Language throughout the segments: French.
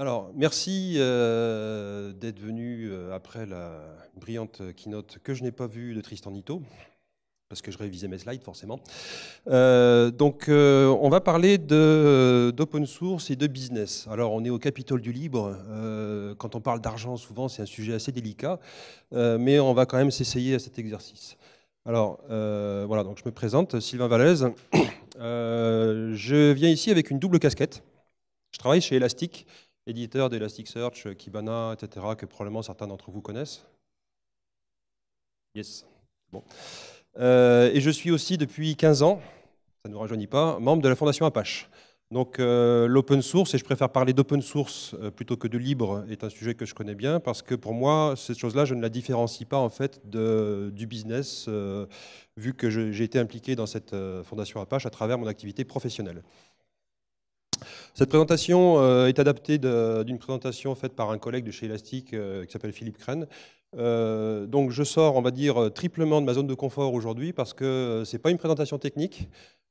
Alors, merci euh, d'être venu euh, après la brillante keynote que je n'ai pas vue de Tristan Nito, parce que je révisais mes slides forcément. Euh, donc, on va parler d'open source et de business. Alors, on est au Capitole du Libre. quand on parle d'argent, souvent, c'est un sujet assez délicat, mais on va quand même s'essayer à cet exercice. Alors, voilà, donc je me présente, Sylvain Vallès. je viens ici avec une double casquette. Je travaille chez Elastic éditeur d'Elasticsearch, euh, Kibana, etc., que probablement certains d'entre vous connaissent. Yes. Bon. Euh, et je suis aussi depuis 15 ans, ça ne nous rajeunit pas, membre de la Fondation Apache. Donc euh, l'open source, et je préfère parler d'open source plutôt que de libre, est un sujet que je connais bien, parce que pour moi, cette chose-là, je ne la différencie pas en fait de, du business, vu que j'ai été impliqué dans cette fondation Apache à travers mon activité professionnelle. Cette présentation euh, est adaptée d'une présentation faite par un collègue de chez Elastic euh, qui s'appelle Philippe Crène. Euh, donc je sors, on va dire, triplement de ma zone de confort aujourd'hui parce que ce n'est pas une présentation technique.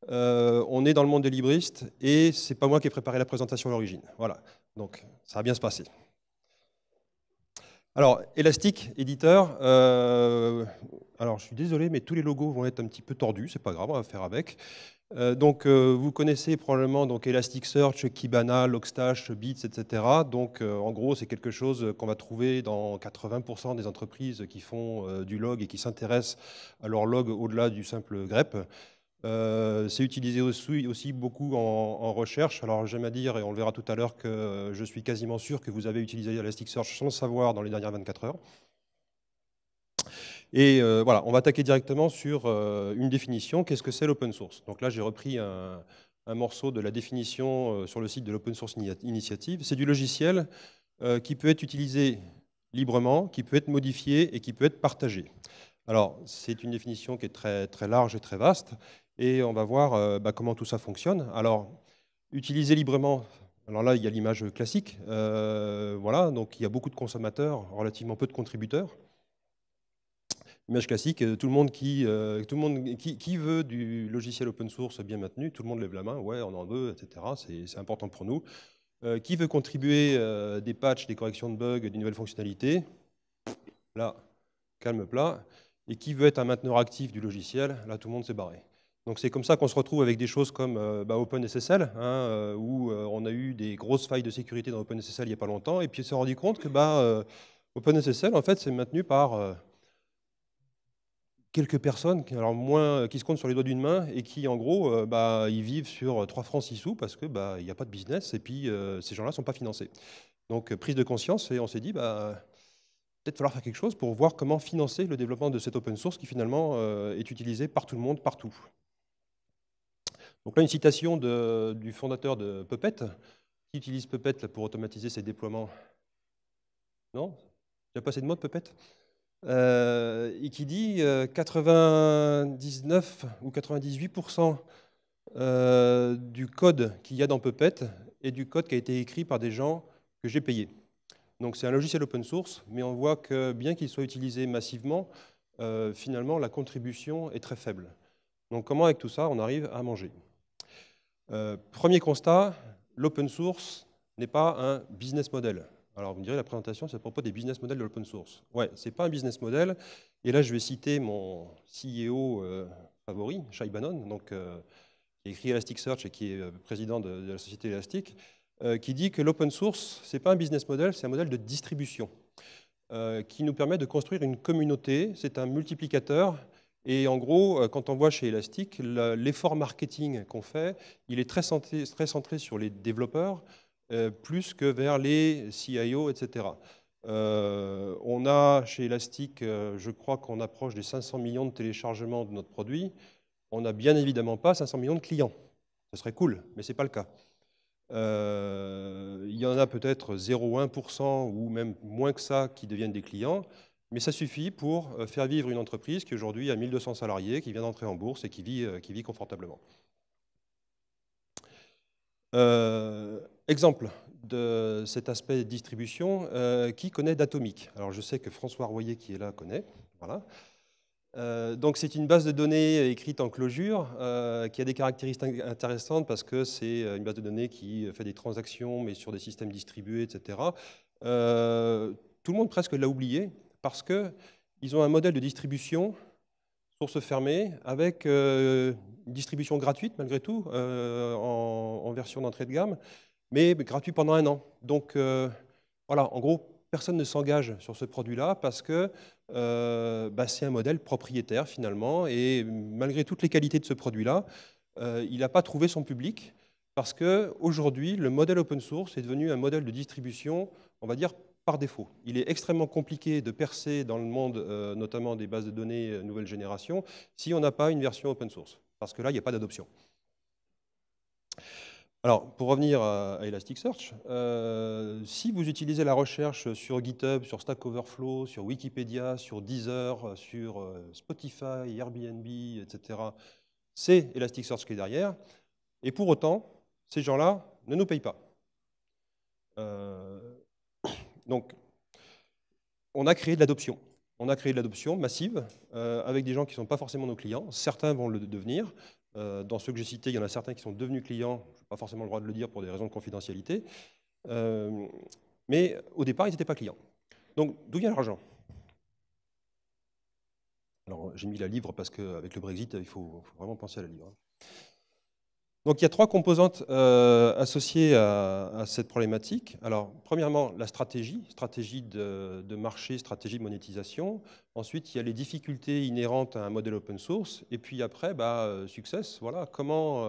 on est dans le monde des libristes et ce n'est pas moi qui ai préparé la présentation à l'origine. Voilà, donc ça va bien se passer. Alors, Elastic, éditeur, alors je suis désolé, mais tous les logos vont être un petit peu tordus, c'est pas grave, on va faire avec. Euh, donc, euh, vous connaissez probablement donc, Elasticsearch, Kibana, Logstash, Bits, etc. Donc, euh, en gros, c'est quelque chose qu'on va trouver dans 80% des entreprises qui font du log et qui s'intéressent à leur log au-delà du simple grep. c'est utilisé aussi, beaucoup en, recherche. Alors, j'aime à dire, et on le verra tout à l'heure, que je suis quasiment sûr que vous avez utilisé Elasticsearch sans le savoir dans les dernières 24 heures. Et euh, voilà, on va attaquer directement sur euh, une définition. Qu'est-ce que c'est l'open source Donc là, j'ai repris un, morceau de la définition euh, sur le site de l'Open Source Initiative. C'est du logiciel qui peut être utilisé librement, qui peut être modifié et qui peut être partagé. Alors, c'est une définition qui est très, très large et très vaste, et on va voir bah, comment tout ça fonctionne. Alors, utiliser librement, alors là, il y a l'image classique. voilà, donc il y a beaucoup de consommateurs, relativement peu de contributeurs. Image classique, euh, tout le monde, qui, euh, tout le monde qui, veut du logiciel open source bien maintenu, tout le monde lève la main, ouais, on en veut, etc. C'est important pour nous. Euh, qui veut contribuer des patchs, des corrections de bugs, des nouvelles fonctionnalités Là, calme plat. Et qui veut être un mainteneur actif du logiciel Là, tout le monde s'est barré. Donc c'est comme ça qu'on se retrouve avec des choses comme bah, OpenSSL, hein, où on a eu des grosses failles de sécurité dans OpenSSL il n'y a pas longtemps, et puis on s'est rendu compte que bah, OpenSSL, en fait, c'est maintenu par quelques personnes, alors moins, qui se comptent sur les doigts d'une main et qui, en gros, euh, bah, ils vivent sur 3 francs 6 sous parce qu'il bah, n'y a pas de business et puis euh, ces gens-là ne sont pas financés. Donc, euh, prise de conscience et on s'est dit, bah, peut-être falloir faire quelque chose pour voir comment financer le développement de cette open source qui finalement est utilisée par tout le monde, partout. Donc là, une citation du fondateur de Puppet, qui utilise Puppet pour automatiser ses déploiements. Non pas assez de mode Puppet euh, et qui dit 99 euh, ou 98% euh, du code qu'il y a dans Puppet est du code qui a été écrit par des gens que j'ai payés. Donc c'est un logiciel open source, mais on voit que bien qu'il soit utilisé massivement, finalement la contribution est très faible. Donc comment avec tout ça on arrive à manger Premier constat, l'open source n'est pas un business model. Alors vous me direz, la présentation, c'est à propos des business models de l'open source. Ouais, n'est pas un business model. Et là, je vais citer mon CEO euh, favori, Shai Bannon, donc, euh, qui a écrit Elasticsearch et qui est euh, président de, la société Elastic, qui dit que l'open source, ce n'est pas un business model, c'est un modèle de distribution qui nous permet de construire une communauté. C'est un multiplicateur. Et en gros, quand on voit chez Elastic, l'effort marketing qu'on fait, il est très centré sur les développeurs, euh, plus que vers les CIO, etc. Euh, on a chez Elastic, euh, je crois qu'on approche des 500 millions de téléchargements de notre produit. On n'a bien évidemment pas 500 millions de clients. Ce serait cool, mais ce n'est pas le cas. il y en a peut-être 0,1% ou même moins que ça qui deviennent des clients, mais ça suffit pour faire vivre une entreprise qui aujourd'hui a 1200 salariés, qui vient d'entrer en bourse et qui vit, qui vit confortablement. Euh, Exemple de cet aspect de distribution, euh, qui connaît d'atomique Alors je sais que François Royer qui est là connaît. Voilà. Euh, donc c'est une base de données euh, écrite en closure qui a des caractéristiques intéressantes parce que c'est une base de données qui fait des transactions mais sur des systèmes distribués, etc. tout le monde presque l'a oublié parce qu'ils ont un modèle de distribution source fermée avec une distribution gratuite malgré tout en, en, version d'entrée de gamme mais gratuit pendant un an. Donc euh, voilà, en gros, personne ne s'engage sur ce produit-là parce que euh, bah, c'est un modèle propriétaire finalement, et malgré toutes les qualités de ce produit-là, euh, il n'a pas trouvé son public parce qu'aujourd'hui, le modèle open source est devenu un modèle de distribution, on va dire, par défaut. Il est extrêmement compliqué de percer dans le monde, notamment des bases de données nouvelle génération, si on n'a pas une version open source, parce que là, il n'y a pas d'adoption. Alors, pour revenir à Elasticsearch, euh, si vous utilisez la recherche sur GitHub, sur Stack Overflow, sur Wikipédia, sur Deezer, sur euh, Spotify, Airbnb, etc., c'est Elasticsearch qui est derrière. Et pour autant, ces gens-là ne nous payent pas. Euh, donc, on a créé de l'adoption. On a créé de l'adoption massive avec des gens qui ne sont pas forcément nos clients. Certains vont le devenir. dans ceux que j'ai cités, il y en a certains qui sont devenus clients pas forcément le droit de le dire pour des raisons de confidentialité. Euh, mais au départ, ils n'étaient pas clients. Donc, d'où vient l'argent Alors, j'ai mis la livre parce qu'avec le Brexit, il faut, vraiment penser à la livre. Hein. Donc, il y a trois composantes euh, associées à, cette problématique. Alors, premièrement, la stratégie, stratégie de, marché, stratégie de monétisation. Ensuite, il y a les difficultés inhérentes à un modèle open source. Et puis après, bah, euh, success, voilà, comment...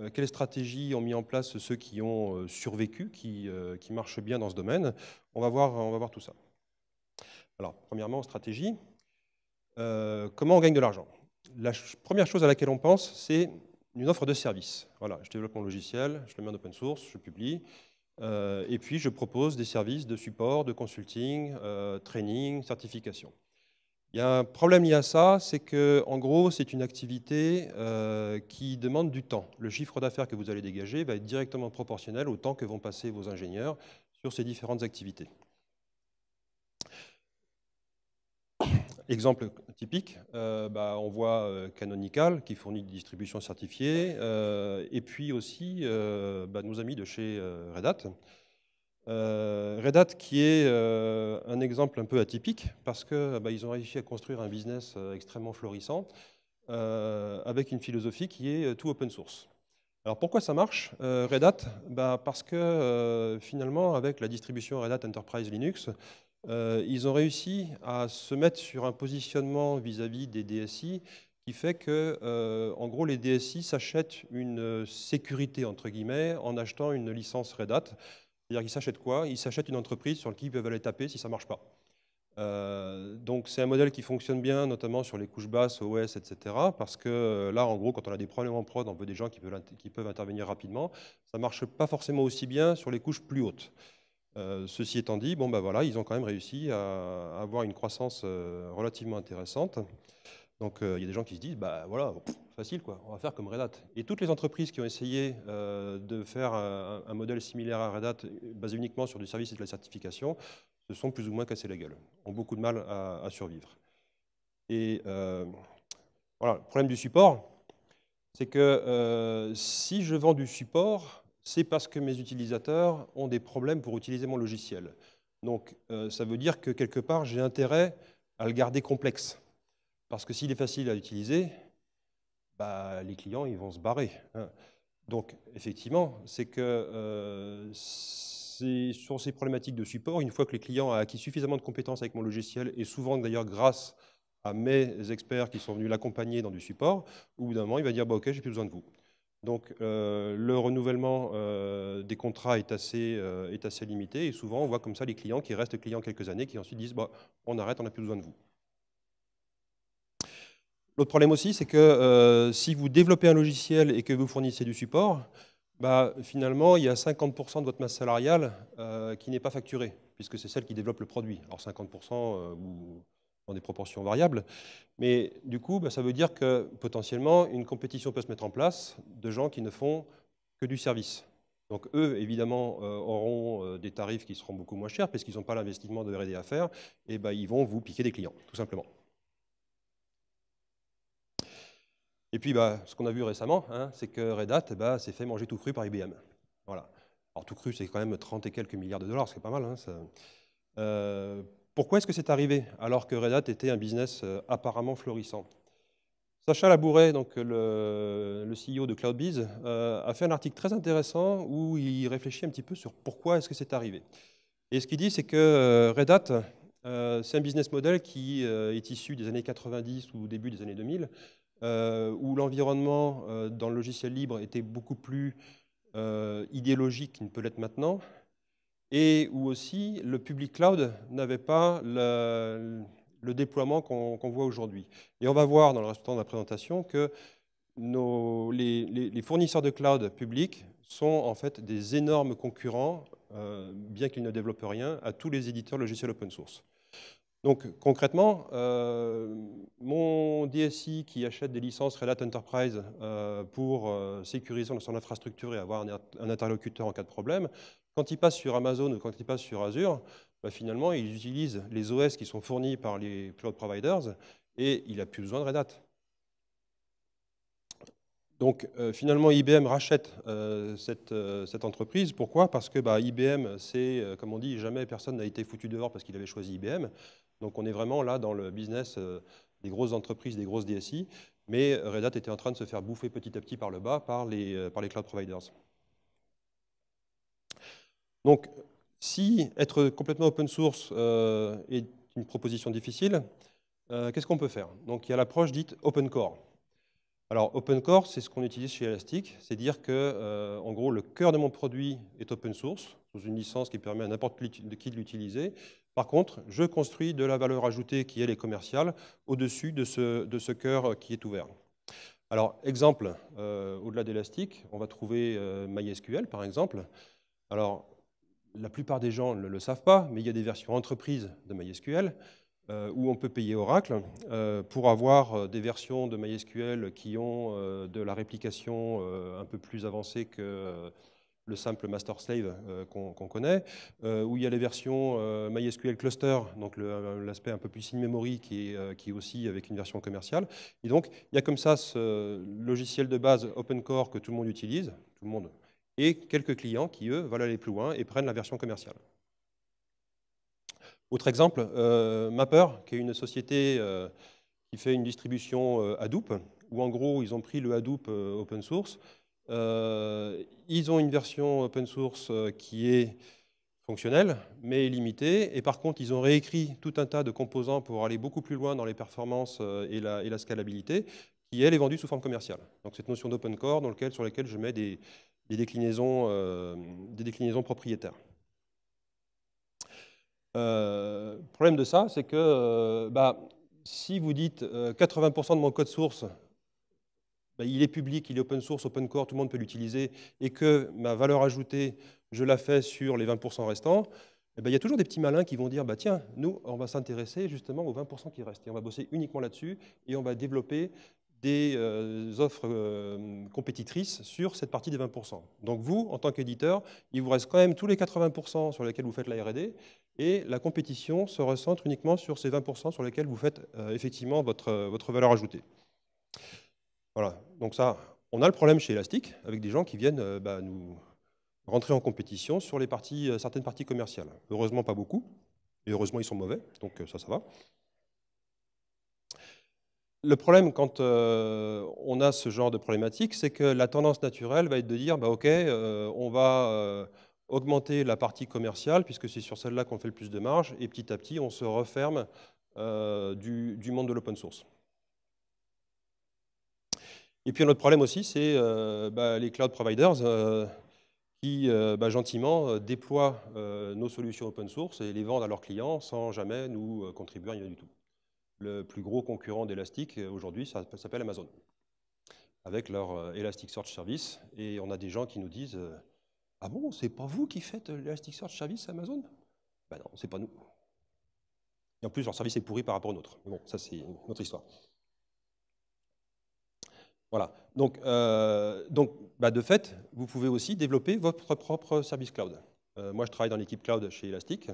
Euh, quelles stratégies ont mis en place ceux qui ont euh, survécu, euh, qui, marchent bien dans ce domaine on va, voir, tout ça. Alors, premièrement, stratégie. comment on gagne de l'argent La première chose à laquelle on pense, c'est une offre de service. je développe mon logiciel, je le mets en open source, je publie, et puis je propose des services de support, de consulting, training, certification. Il y a un problème lié à ça, c'est que, en gros, c'est une activité euh, qui demande du temps. Le chiffre d'affaires que vous allez dégager va être directement proportionnel au temps que vont passer vos ingénieurs sur ces différentes activités. Exemple typique, euh, bah, on voit euh, Canonical qui fournit des distributions certifiées, et puis aussi bah, nos amis de chez Red Hat euh, Red Hat qui est euh, un exemple un peu atypique parce que ah bah, ils ont réussi à construire un business euh, extrêmement florissant avec une philosophie qui est tout open source. Alors pourquoi ça marche Red Hat bah, Parce que finalement avec la distribution Red Hat Enterprise Linux, ils ont réussi à se mettre sur un positionnement vis-à-vis des DSI qui fait que, en gros, les DSI s'achètent une sécurité, entre guillemets, en achetant une licence Red Hat. C'est-à-dire qu'ils s'achètent quoi Ils s'achètent une entreprise sur laquelle ils peuvent aller taper si ça ne marche pas. Euh, donc c'est un modèle qui fonctionne bien, notamment sur les couches basses, OS, etc. Parce que euh, là, en gros, quand on a des problèmes en prod, on veut des gens qui peuvent, intervenir rapidement. Ça ne marche pas forcément aussi bien sur les couches plus hautes. Euh, ceci étant dit, bon, bah voilà, ils ont quand même réussi à avoir une croissance relativement intéressante. Donc euh, il y a des gens qui se disent, bah voilà, facile quoi, on va faire comme Red Hat. Et toutes les entreprises qui ont essayé euh, de faire euh, un, modèle similaire à Red Hat, basé uniquement sur du service et de la certification, se sont plus ou moins cassées la gueule, ont beaucoup de mal à, survivre. Et voilà, le problème du support, c'est que si je vends du support, c'est parce que mes utilisateurs ont des problèmes pour utiliser mon logiciel. Donc ça veut dire que quelque part, j'ai intérêt à le garder complexe parce que s'il est facile à utiliser, bah, les clients ils vont se barrer. Hein. Donc effectivement, c'est que euh, sur ces problématiques de support, une fois que les clients a acquis suffisamment de compétences avec mon logiciel, et souvent d'ailleurs grâce à mes experts qui sont venus l'accompagner dans du support, au bout d'un moment, il va dire bah, Ok, j'ai plus besoin de vous. Donc euh, le renouvellement euh, des contrats est assez, est assez limité et souvent on voit comme ça les clients qui restent clients quelques années qui ensuite disent bah, on arrête, on n'a plus besoin de vous. L'autre problème aussi, c'est que euh, si vous développez un logiciel et que vous fournissez du support, bah, finalement, il y a 50% de votre masse salariale euh, qui n'est pas facturée, puisque c'est celle qui développe le produit. Alors 50% euh, ou dans des proportions variables. Mais du coup, bah, ça veut dire que potentiellement, une compétition peut se mettre en place de gens qui ne font que du service. Donc eux, évidemment, auront des tarifs qui seront beaucoup moins chers, parce qu'ils n'ont pas l'investissement de R&D à faire, et bah, ils vont vous piquer des clients, tout simplement. Et puis, bah, ce qu'on a vu récemment, hein, c'est que Red Hat bah, s'est fait manger tout cru par IBM. Voilà. Alors, tout cru, c'est quand même 30 et quelques milliards de dollars, ce qui est pas mal. Hein, euh, pourquoi est-ce que c'est arrivé alors que Red Hat était un business euh, apparemment florissant Sacha Labouret, donc le, CEO de CloudBees, euh, a fait un article très intéressant où il réfléchit un petit peu sur pourquoi est-ce que c'est arrivé. Et ce qu'il dit, c'est que Red Hat, c'est un business model qui est issu des années 90 ou début des années 2000, euh, où l'environnement euh, dans le logiciel libre était beaucoup plus euh, idéologique qu'il ne peut l'être maintenant, et où aussi le public cloud n'avait pas le, déploiement qu'on voit aujourd'hui. Et on va voir dans le reste de la présentation que les, fournisseurs de cloud public sont en fait des énormes concurrents, bien qu'ils ne développent rien, à tous les éditeurs logiciels open source. Donc concrètement, euh, mon DSI qui achète des licences Red Hat Enterprise euh, pour euh, sécuriser son infrastructure et avoir un, interlocuteur en cas de problème, quand il passe sur Amazon ou quand il passe sur Azure, bah, finalement, il utilise les OS qui sont fournis par les cloud providers et il n'a plus besoin de Red Hat. Donc finalement, IBM rachète cette, entreprise. Pourquoi Parce que bah, IBM, c'est, comme on dit, jamais personne n'a été foutu dehors parce qu'il avait choisi IBM. Donc on est vraiment là dans le business euh, des grosses entreprises, des grosses DSI, mais euh, Red Hat était en train de se faire bouffer petit à petit par le bas par les, euh, par les cloud providers. Donc si être complètement open source est une proposition difficile, qu'est-ce qu'on peut faire Donc il y a l'approche dite open core. Alors open core, c'est ce qu'on utilise chez Elastic, c'est dire que en gros le cœur de mon produit est open source sous une licence qui permet à n'importe qui de l'utiliser, par contre, je construis de la valeur ajoutée qui, elle, est commerciale au-dessus de ce, cœur euh, qui est ouvert. Alors, exemple, euh, au-delà d'Elastic, on va trouver euh, MySQL, par exemple. Alors, la plupart des gens ne le savent pas, mais il y a des versions entreprises de MySQL où on peut payer Oracle pour avoir des versions de MySQL qui ont de la réplication un peu plus avancée que le simple master slave euh, qu'on connaît, euh, où il y a les versions euh, MySQL cluster, donc l'aspect un peu plus in memory qui est, qui est aussi avec une version commerciale. Et donc il y a comme ça ce logiciel de base open-core que tout le monde utilise, tout le monde, et quelques clients qui eux veulent aller plus loin et prennent la version commerciale. Autre exemple, Mapper, qui est une société qui fait une distribution Hadoop, où en gros ils ont pris le Hadoop open source, euh, ils ont une version open source euh, qui est fonctionnelle, mais limitée. Et par contre, ils ont réécrit tout un tas de composants pour aller beaucoup plus loin dans les performances euh, et la, et la scalabilité, qui, elle, est vendue sous forme commerciale. Donc cette notion d'open core dans lequel, sur laquelle je mets des, déclinaisons, des déclinaisons propriétaires. Le problème de ça, c'est que bah, si vous dites 80% de mon code source, bah, il est public, il est open source, open core, tout le monde peut l'utiliser, et que ma valeur ajoutée, je la fais sur les 20% restants, eh ben, il y a toujours des petits malins qui vont dire bah, tiens, nous, on va s'intéresser justement aux 20% qui restent. Et on va bosser uniquement là-dessus et on va développer des euh, offres euh, compétitrices sur cette partie des 20%. Donc, vous, en tant qu'éditeur, il vous reste quand même tous les 80% sur lesquels vous faites la RD et la compétition se recentre uniquement sur ces 20% sur lesquels vous faites euh, effectivement votre valeur ajoutée. Voilà, donc ça, on a le problème chez Elastic, avec des gens qui viennent euh, bah, nous rentrer en compétition sur euh, certaines parties commerciales. Heureusement, pas beaucoup, et heureusement, ils sont mauvais, donc euh, ça, ça va. Le problème quand on a ce genre de problématique, c'est que la tendance naturelle va être de dire, bah, OK, on va augmenter la partie commerciale, puisque c'est sur celle-là qu'on fait le plus de marge, et petit à petit, on se referme du monde de l'open source. Et puis un autre problème aussi, c'est euh, bah, les cloud providers euh, qui euh, bah, gentiment déploient nos solutions open source et les vendent à leurs clients sans jamais nous contribuer à rien du tout. Le plus gros concurrent d'Elastic aujourd'hui, ça s'appelle Amazon, avec leur Elasticsearch Service. Et on a des gens qui nous disent Ah bon, c'est pas vous qui faites l'Elasticsearch Service Amazon Ben non, c'est pas nous. Et en plus, leur service est pourri par rapport au nôtre. bon, ça, c'est notre histoire. Voilà. Donc, euh, donc bah, de fait, vous pouvez aussi développer votre propre service cloud. Euh, moi, je travaille dans l'équipe cloud chez Elastic.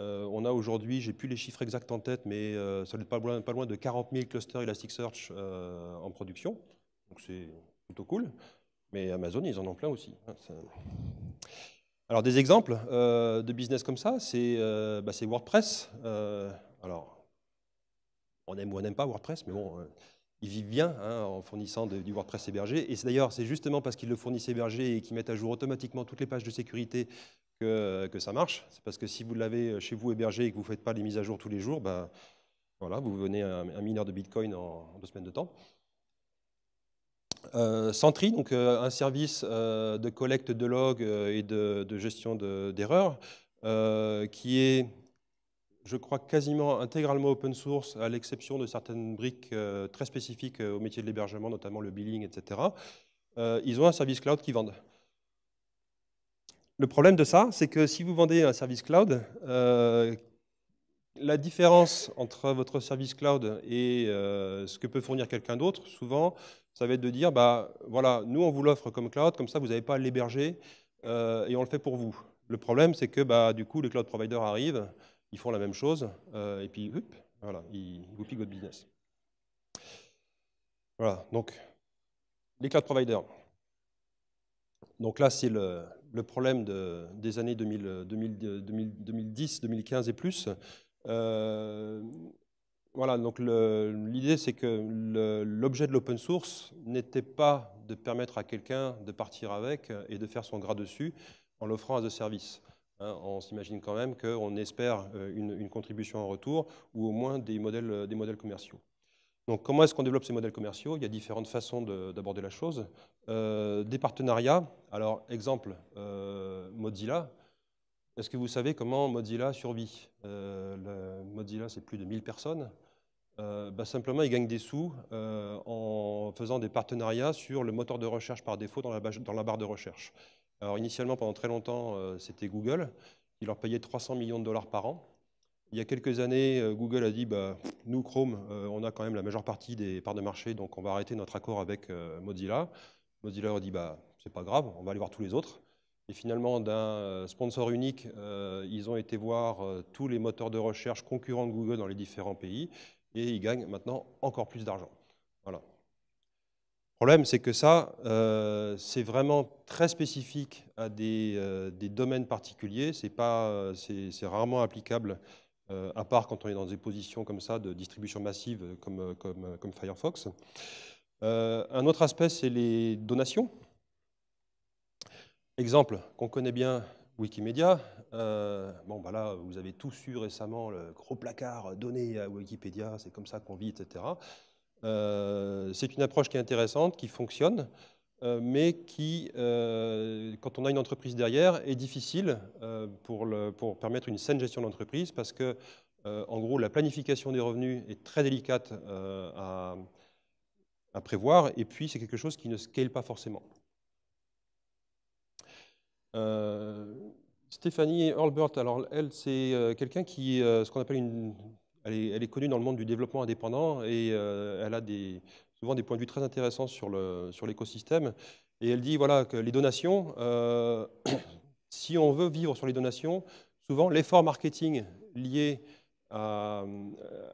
Euh, on a aujourd'hui, n'ai plus les chiffres exacts en tête, mais ça doit pas loin, de 40 000 clusters Elasticsearch en production. Donc, c'est plutôt cool. Mais Amazon, ils en ont plein aussi. Hein, alors, des exemples de business comme ça, c'est bah, WordPress. alors, on aime ou on n'aime pas WordPress, mais bon... Hein ils vivent bien hein, en fournissant du WordPress hébergé. Et c'est d'ailleurs, c'est justement parce qu'ils le fournissent hébergé et qu'ils mettent à jour automatiquement toutes les pages de sécurité que, ça marche. C'est parce que si vous l'avez chez vous hébergé et que vous ne faites pas les mises à jour tous les jours, ben, voilà, vous venez un, un mineur de Bitcoin en, deux semaines de temps. Euh, Sentry, donc euh, un service euh, de collecte de logs et de, gestion d'erreurs, qui est je crois, quasiment intégralement open source, à l'exception de certaines briques euh, très spécifiques euh, au métier de l'hébergement, notamment le billing, etc. Euh, ils ont un service cloud qu'ils vendent. Le problème de ça, c'est que si vous vendez un service cloud, la différence entre votre service cloud et ce que peut fournir quelqu'un d'autre, souvent, ça va être de dire, bah, voilà, nous on vous l'offre comme cloud, comme ça vous n'avez pas à l'héberger et on le fait pour vous. Le problème, c'est que bah, du coup, le cloud provider arrive ils font la même chose, euh, et puis, hop, voilà, ils, vous piquent votre business. Voilà, donc, les cloud providers. Donc là, c'est le, problème de, des années 2000, 2010, 2015 et plus. Euh, voilà, donc l'idée, c'est que l'objet de l'open source n'était pas de permettre à quelqu'un de partir avec et de faire son gras dessus en l'offrant à ce service. Hein, on s'imagine quand même qu'on espère euh, une, contribution en retour ou au moins euh, des modèles, commerciaux. Donc comment est-ce qu'on développe ces modèles commerciaux Il y a différentes façons d'aborder la chose. Euh, des partenariats, alors exemple, Mozilla. Est-ce que vous savez comment Mozilla survit Mozilla, c'est plus de 1000 personnes. Bah, simplement, ils gagnent des sous en faisant des partenariats sur le moteur de recherche par défaut dans la barre de recherche. Alors initialement, pendant très longtemps, euh, c'était Google, qui leur payait 300 millions de dollars par an. Il y a quelques années, euh, Google a dit, bah, nous, Chrome, euh, on a quand même la majeure partie des parts de marché, donc on va arrêter notre accord avec Mozilla. Mozilla a dit, bah, c'est pas grave, on va aller voir tous les autres. Et finalement, d'un sponsor unique, ils ont été voir tous les moteurs de recherche concurrents de Google dans les différents pays, et ils gagnent maintenant encore plus d'argent problème, c'est que ça, euh, c'est vraiment très spécifique à des, euh, domaines particuliers. C'est euh, rarement applicable, à part quand on est dans des positions comme ça de distribution massive comme, comme, Firefox. un autre aspect, c'est les donations. Exemple qu'on connaît bien, Wikimedia. bon, bah là, vous avez tous eu récemment le gros placard donné à Wikipédia, c'est comme ça qu'on vit, etc. Euh, c'est une approche qui est intéressante, qui fonctionne, euh, mais qui, euh, quand on a une entreprise derrière, est difficile pour, permettre une saine gestion d'entreprise parce que, en gros, la planification des revenus est très délicate à, prévoir, et puis c'est quelque chose qui ne scale pas forcément. Stéphanie Holbert, alors elle, c'est quelqu'un qui, ce qu'on appelle une elle est, connue dans le monde du développement indépendant et euh, elle a des, souvent des points de vue très intéressants sur l'écosystème. Sur et elle dit voilà, que les donations, euh, si on veut vivre sur les donations, souvent l'effort marketing lié à,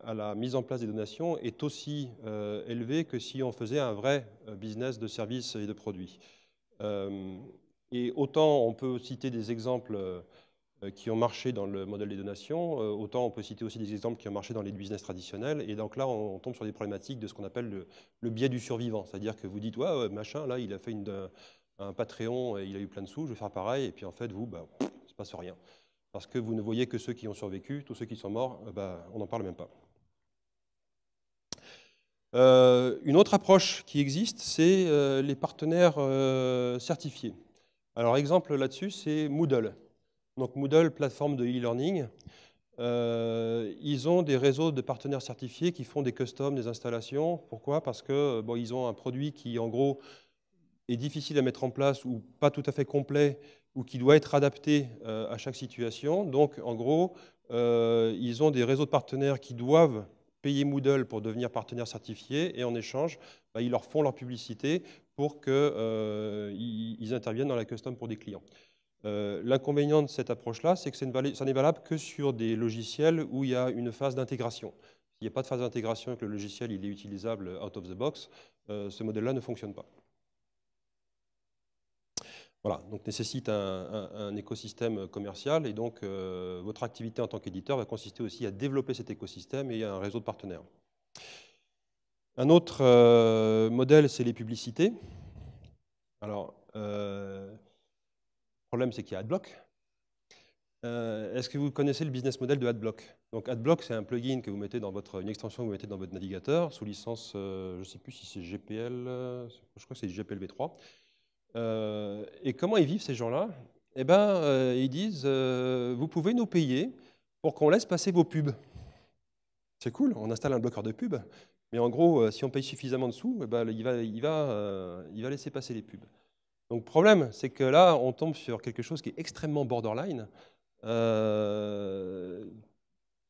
la mise en place des donations est aussi euh, élevé que si on faisait un vrai business de services et de produits. et autant on peut citer des exemples euh, qui ont marché dans le modèle des donations. Euh, autant on peut citer aussi des exemples qui ont marché dans les business traditionnels. Et donc là, on tombe sur des problématiques de ce qu'on appelle le, biais du survivant. C'est-à-dire que vous dites, ouais, machin, là, il a fait un Patreon et il a eu plein de sous, je vais faire pareil. Et puis en fait, vous, bah, il ne se passe rien. Parce que vous ne voyez que ceux qui ont survécu, tous ceux qui sont morts, euh, bah, on n'en parle même pas. une autre approche qui existe, c'est les partenaires certifiés. Alors exemple là-dessus, c'est Moodle. Donc Moodle, plateforme de e-learning, euh, ils ont des réseaux de partenaires certifiés qui font des customs, des installations. Pourquoi Parce que bon, ont un produit qui, en gros, est difficile à mettre en place ou pas tout à fait complet ou qui doit être adapté euh, à chaque situation. Donc, en gros, euh, ils ont des réseaux de partenaires qui doivent payer Moodle pour devenir partenaire certifié et en échange, bah, ils leur font leur publicité pour qu'ils interviennent dans la custom pour des clients. Euh, l'inconvénient de cette approche-là, c'est que ça n'est valable que sur des logiciels où il y a une phase d'intégration. S'il n'y a pas de phase d'intégration et que le logiciel il est utilisable out of the box, euh, ce modèle-là ne fonctionne pas. Voilà, donc nécessite un, écosystème commercial et donc euh, votre activité en tant qu'éditeur va consister aussi à développer cet écosystème et un réseau de partenaires. Un autre modèle, c'est les publicités. Alors, le problème, c'est qu'il y a AdBlock. Euh, est-ce que vous connaissez le business model de AdBlock Donc AdBlock, c'est un plugin que vous mettez dans votre, une extension que vous mettez dans votre navigateur sous licence, euh, je ne sais plus si c'est GPL, euh, je crois que c'est GPLv3. et comment ils vivent ces gens-là Eh ben, ils disent, vous pouvez nous payer pour qu'on laisse passer vos pubs. C'est cool, on installe un bloqueur de pubs, mais en gros, si on paye suffisamment de sous, eh ben, il, va, il, va, il va laisser passer les pubs. Donc problème, c'est que là, on tombe sur quelque chose qui est extrêmement borderline. Euh,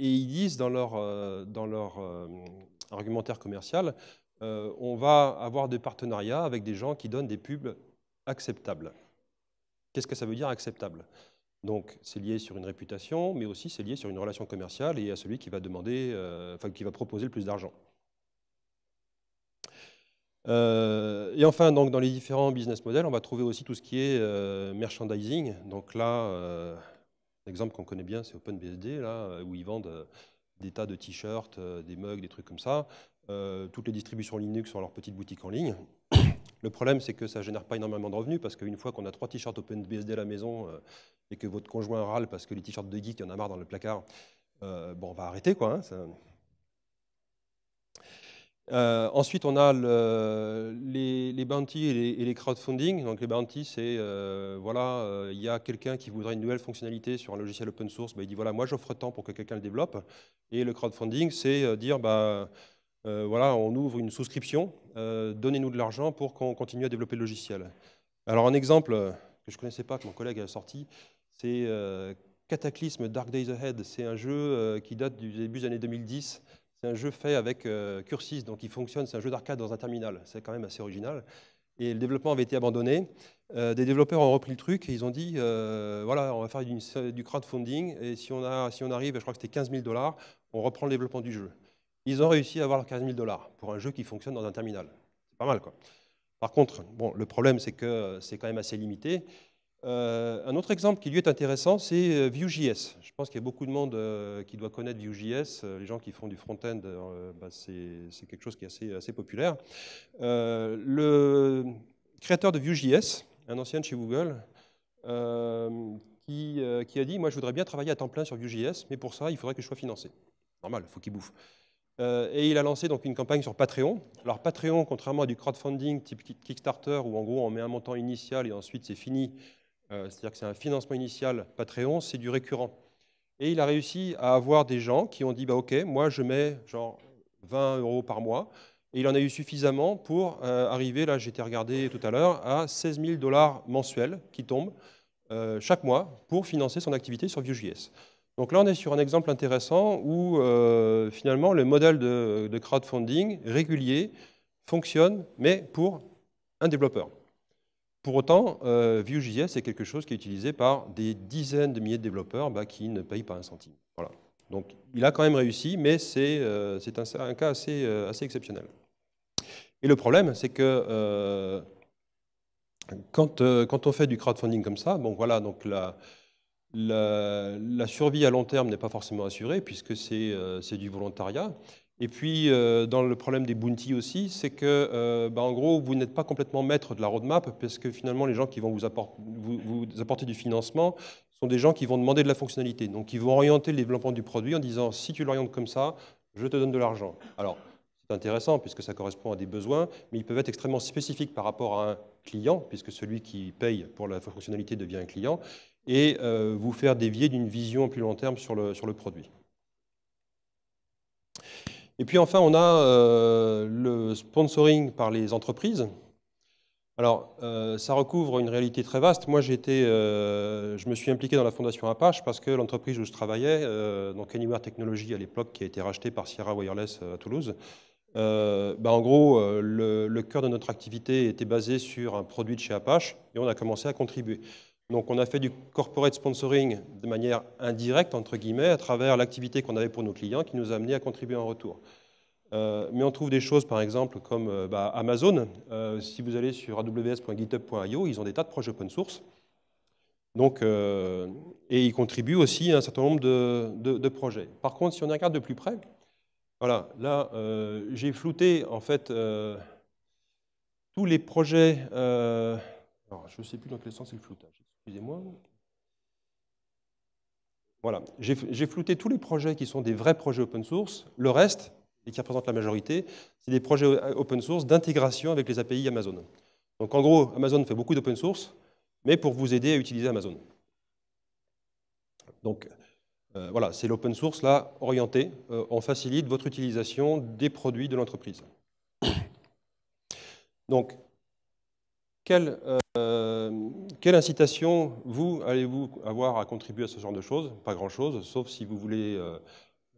et ils disent dans leur, euh, dans leur euh, argumentaire commercial, on va avoir des partenariats avec des gens qui donnent des pubs acceptables. Qu'est-ce que ça veut dire acceptable donc, c'est lié sur une réputation, mais aussi c'est lié sur une relation commerciale et à celui qui va demander, enfin, qui va proposer le plus d'argent. Euh, et enfin, donc, dans les différents business models, on va trouver aussi tout ce qui est euh, merchandising. Donc là, euh, l'exemple qu'on connaît bien, c'est OpenBSD, là, où ils vendent des tas de t-shirts, des mugs, des trucs comme ça. toutes les distributions Linux ont leur petite boutique en ligne. Le problème, c'est que ça ne génère pas énormément de revenus parce qu'une fois qu'on a trois t-shirts OpenBSD à la maison et que votre conjoint râle parce que les t-shirts de geek, il y en a marre dans le placard, bon, on va arrêter quoi. Hein, euh, ensuite, on a les, bounties et les, crowdfunding. Donc, les bounties, c'est euh, voilà, euh, il y a quelqu'un qui voudrait une nouvelle fonctionnalité sur un logiciel open source, bah, il dit voilà, moi j'offre temps pour que quelqu'un le développe. Et le crowdfunding, c'est dire bah, voilà, on ouvre une souscription, donnez-nous de l'argent pour qu'on continue à développer le logiciel. Alors, un exemple que je ne connaissais pas, que mon collègue a sorti, c'est Cataclysme Dark Days Ahead. C'est un jeu qui date du début des années 2010 c'est un jeu fait avec euh, Cursis, donc il fonctionne, c'est un jeu d'arcade dans un terminal. C'est quand même assez original. Et le développement avait été abandonné. Euh, des développeurs ont repris le truc et ils ont dit euh, voilà, on va faire du crowdfunding et si on, a, si on arrive, je crois que c'était 15 000 dollars, on reprend le développement du jeu. Ils ont réussi à avoir 15 000 dollars pour un jeu qui fonctionne dans un terminal. C'est pas mal, quoi. Par contre, bon, le problème, c'est que c'est quand même assez limité. Euh, un autre exemple qui lui est intéressant, c'est euh, Vue.js. Je pense qu'il y a beaucoup de monde euh, qui doit connaître Vue.js. Les gens qui font du front-end, bah, c'est quelque chose qui est assez, assez populaire. le créateur de Vue.js, un ancien de chez Google, qui, a dit, moi je voudrais bien travailler à temps plein sur Vue.js, mais pour ça, il faudrait que je sois financé. Normal, faut il faut qu'il bouffe. et il a lancé donc une campagne sur Patreon. Alors Patreon, contrairement à du crowdfunding type Kickstarter, où en gros on met un montant initial et ensuite c'est fini, euh, c'est-à-dire que c'est un financement initial Patreon, c'est du récurrent. Et il a réussi à avoir des gens qui ont dit bah, Ok, moi je mets genre 20 euros par mois. Et il en a eu suffisamment pour euh, arriver, là j'étais regardé tout à l'heure, à 16 000 dollars mensuels qui tombent euh, chaque mois pour financer son activité sur Vue.js. Donc là on est sur un exemple intéressant où finalement le modèle de crowdfunding régulier fonctionne, mais pour un développeur. Pour autant, euh, Vue.js est quelque chose qui est utilisé par des dizaines de milliers de développeurs bah, qui ne payent pas un centime. Voilà. Donc il a quand même réussi, mais c'est euh, un, cas assez, euh, assez, exceptionnel. Et le problème, c'est que quand, quand, on fait du crowdfunding comme ça, bon voilà, donc la survie à long terme n'est pas forcément assurée puisque c'est du volontariat. Et puis, euh, dans le problème des bounties aussi, c'est que, euh, bah, en gros, vous n'êtes pas complètement maître de la roadmap, parce que finalement, les gens qui vont vous apporter, du financement sont des gens qui vont demander de la fonctionnalité. Donc, ils vont orienter le développement du produit en disant, si tu l'orientes comme ça, je te donne de l'argent. Alors, c'est intéressant, puisque ça correspond à des besoins, mais ils peuvent être extrêmement spécifiques par rapport à un client, puisque celui qui paye pour la fonctionnalité devient un client, et euh, vous faire dévier d'une vision plus long terme sur le produit. Et puis enfin, on a euh, le sponsoring par les entreprises. Alors, euh, ça recouvre une réalité très vaste. Moi, été, euh, je me suis impliqué dans la fondation Apache parce que l'entreprise où je travaillais, donc Anywhere Technology à l'époque, qui a été rachetée par Sierra Wireless à Toulouse, bah, en gros, le, le, cœur de notre activité était basé sur un produit de chez Apache et on a commencé à contribuer. Donc on a fait du corporate sponsoring de manière indirecte, entre guillemets, à travers l'activité qu'on avait pour nos clients qui nous a amenés à contribuer en retour. Euh, mais on trouve des choses, par exemple, comme euh, bah, Amazon. Euh, si vous allez sur aws.github.io, ils ont des tas de projets open source. Donc, et ils contribuent aussi à un certain nombre de, projets. Par contre, si on regarde de plus près, voilà, là, j'ai flouté, en fait, tous les projets... je ne sais plus dans quel sens c'est le floutage. Excusez-moi. Voilà, j'ai flouté tous les projets qui sont des vrais projets open source. Le reste, et qui représente la majorité, c'est des projets euh, open source d'intégration avec les API Amazon. Donc en gros, Amazon fait beaucoup d'open source, mais pour vous aider à utiliser Amazon. Donc euh, voilà, c'est l'open source là orienté. Euh, on facilite votre utilisation des produits de l'entreprise. Donc euh, quelle, incitation, vous, allez-vous avoir à contribuer à ce genre de choses Pas grand-chose, sauf si vous voulez euh,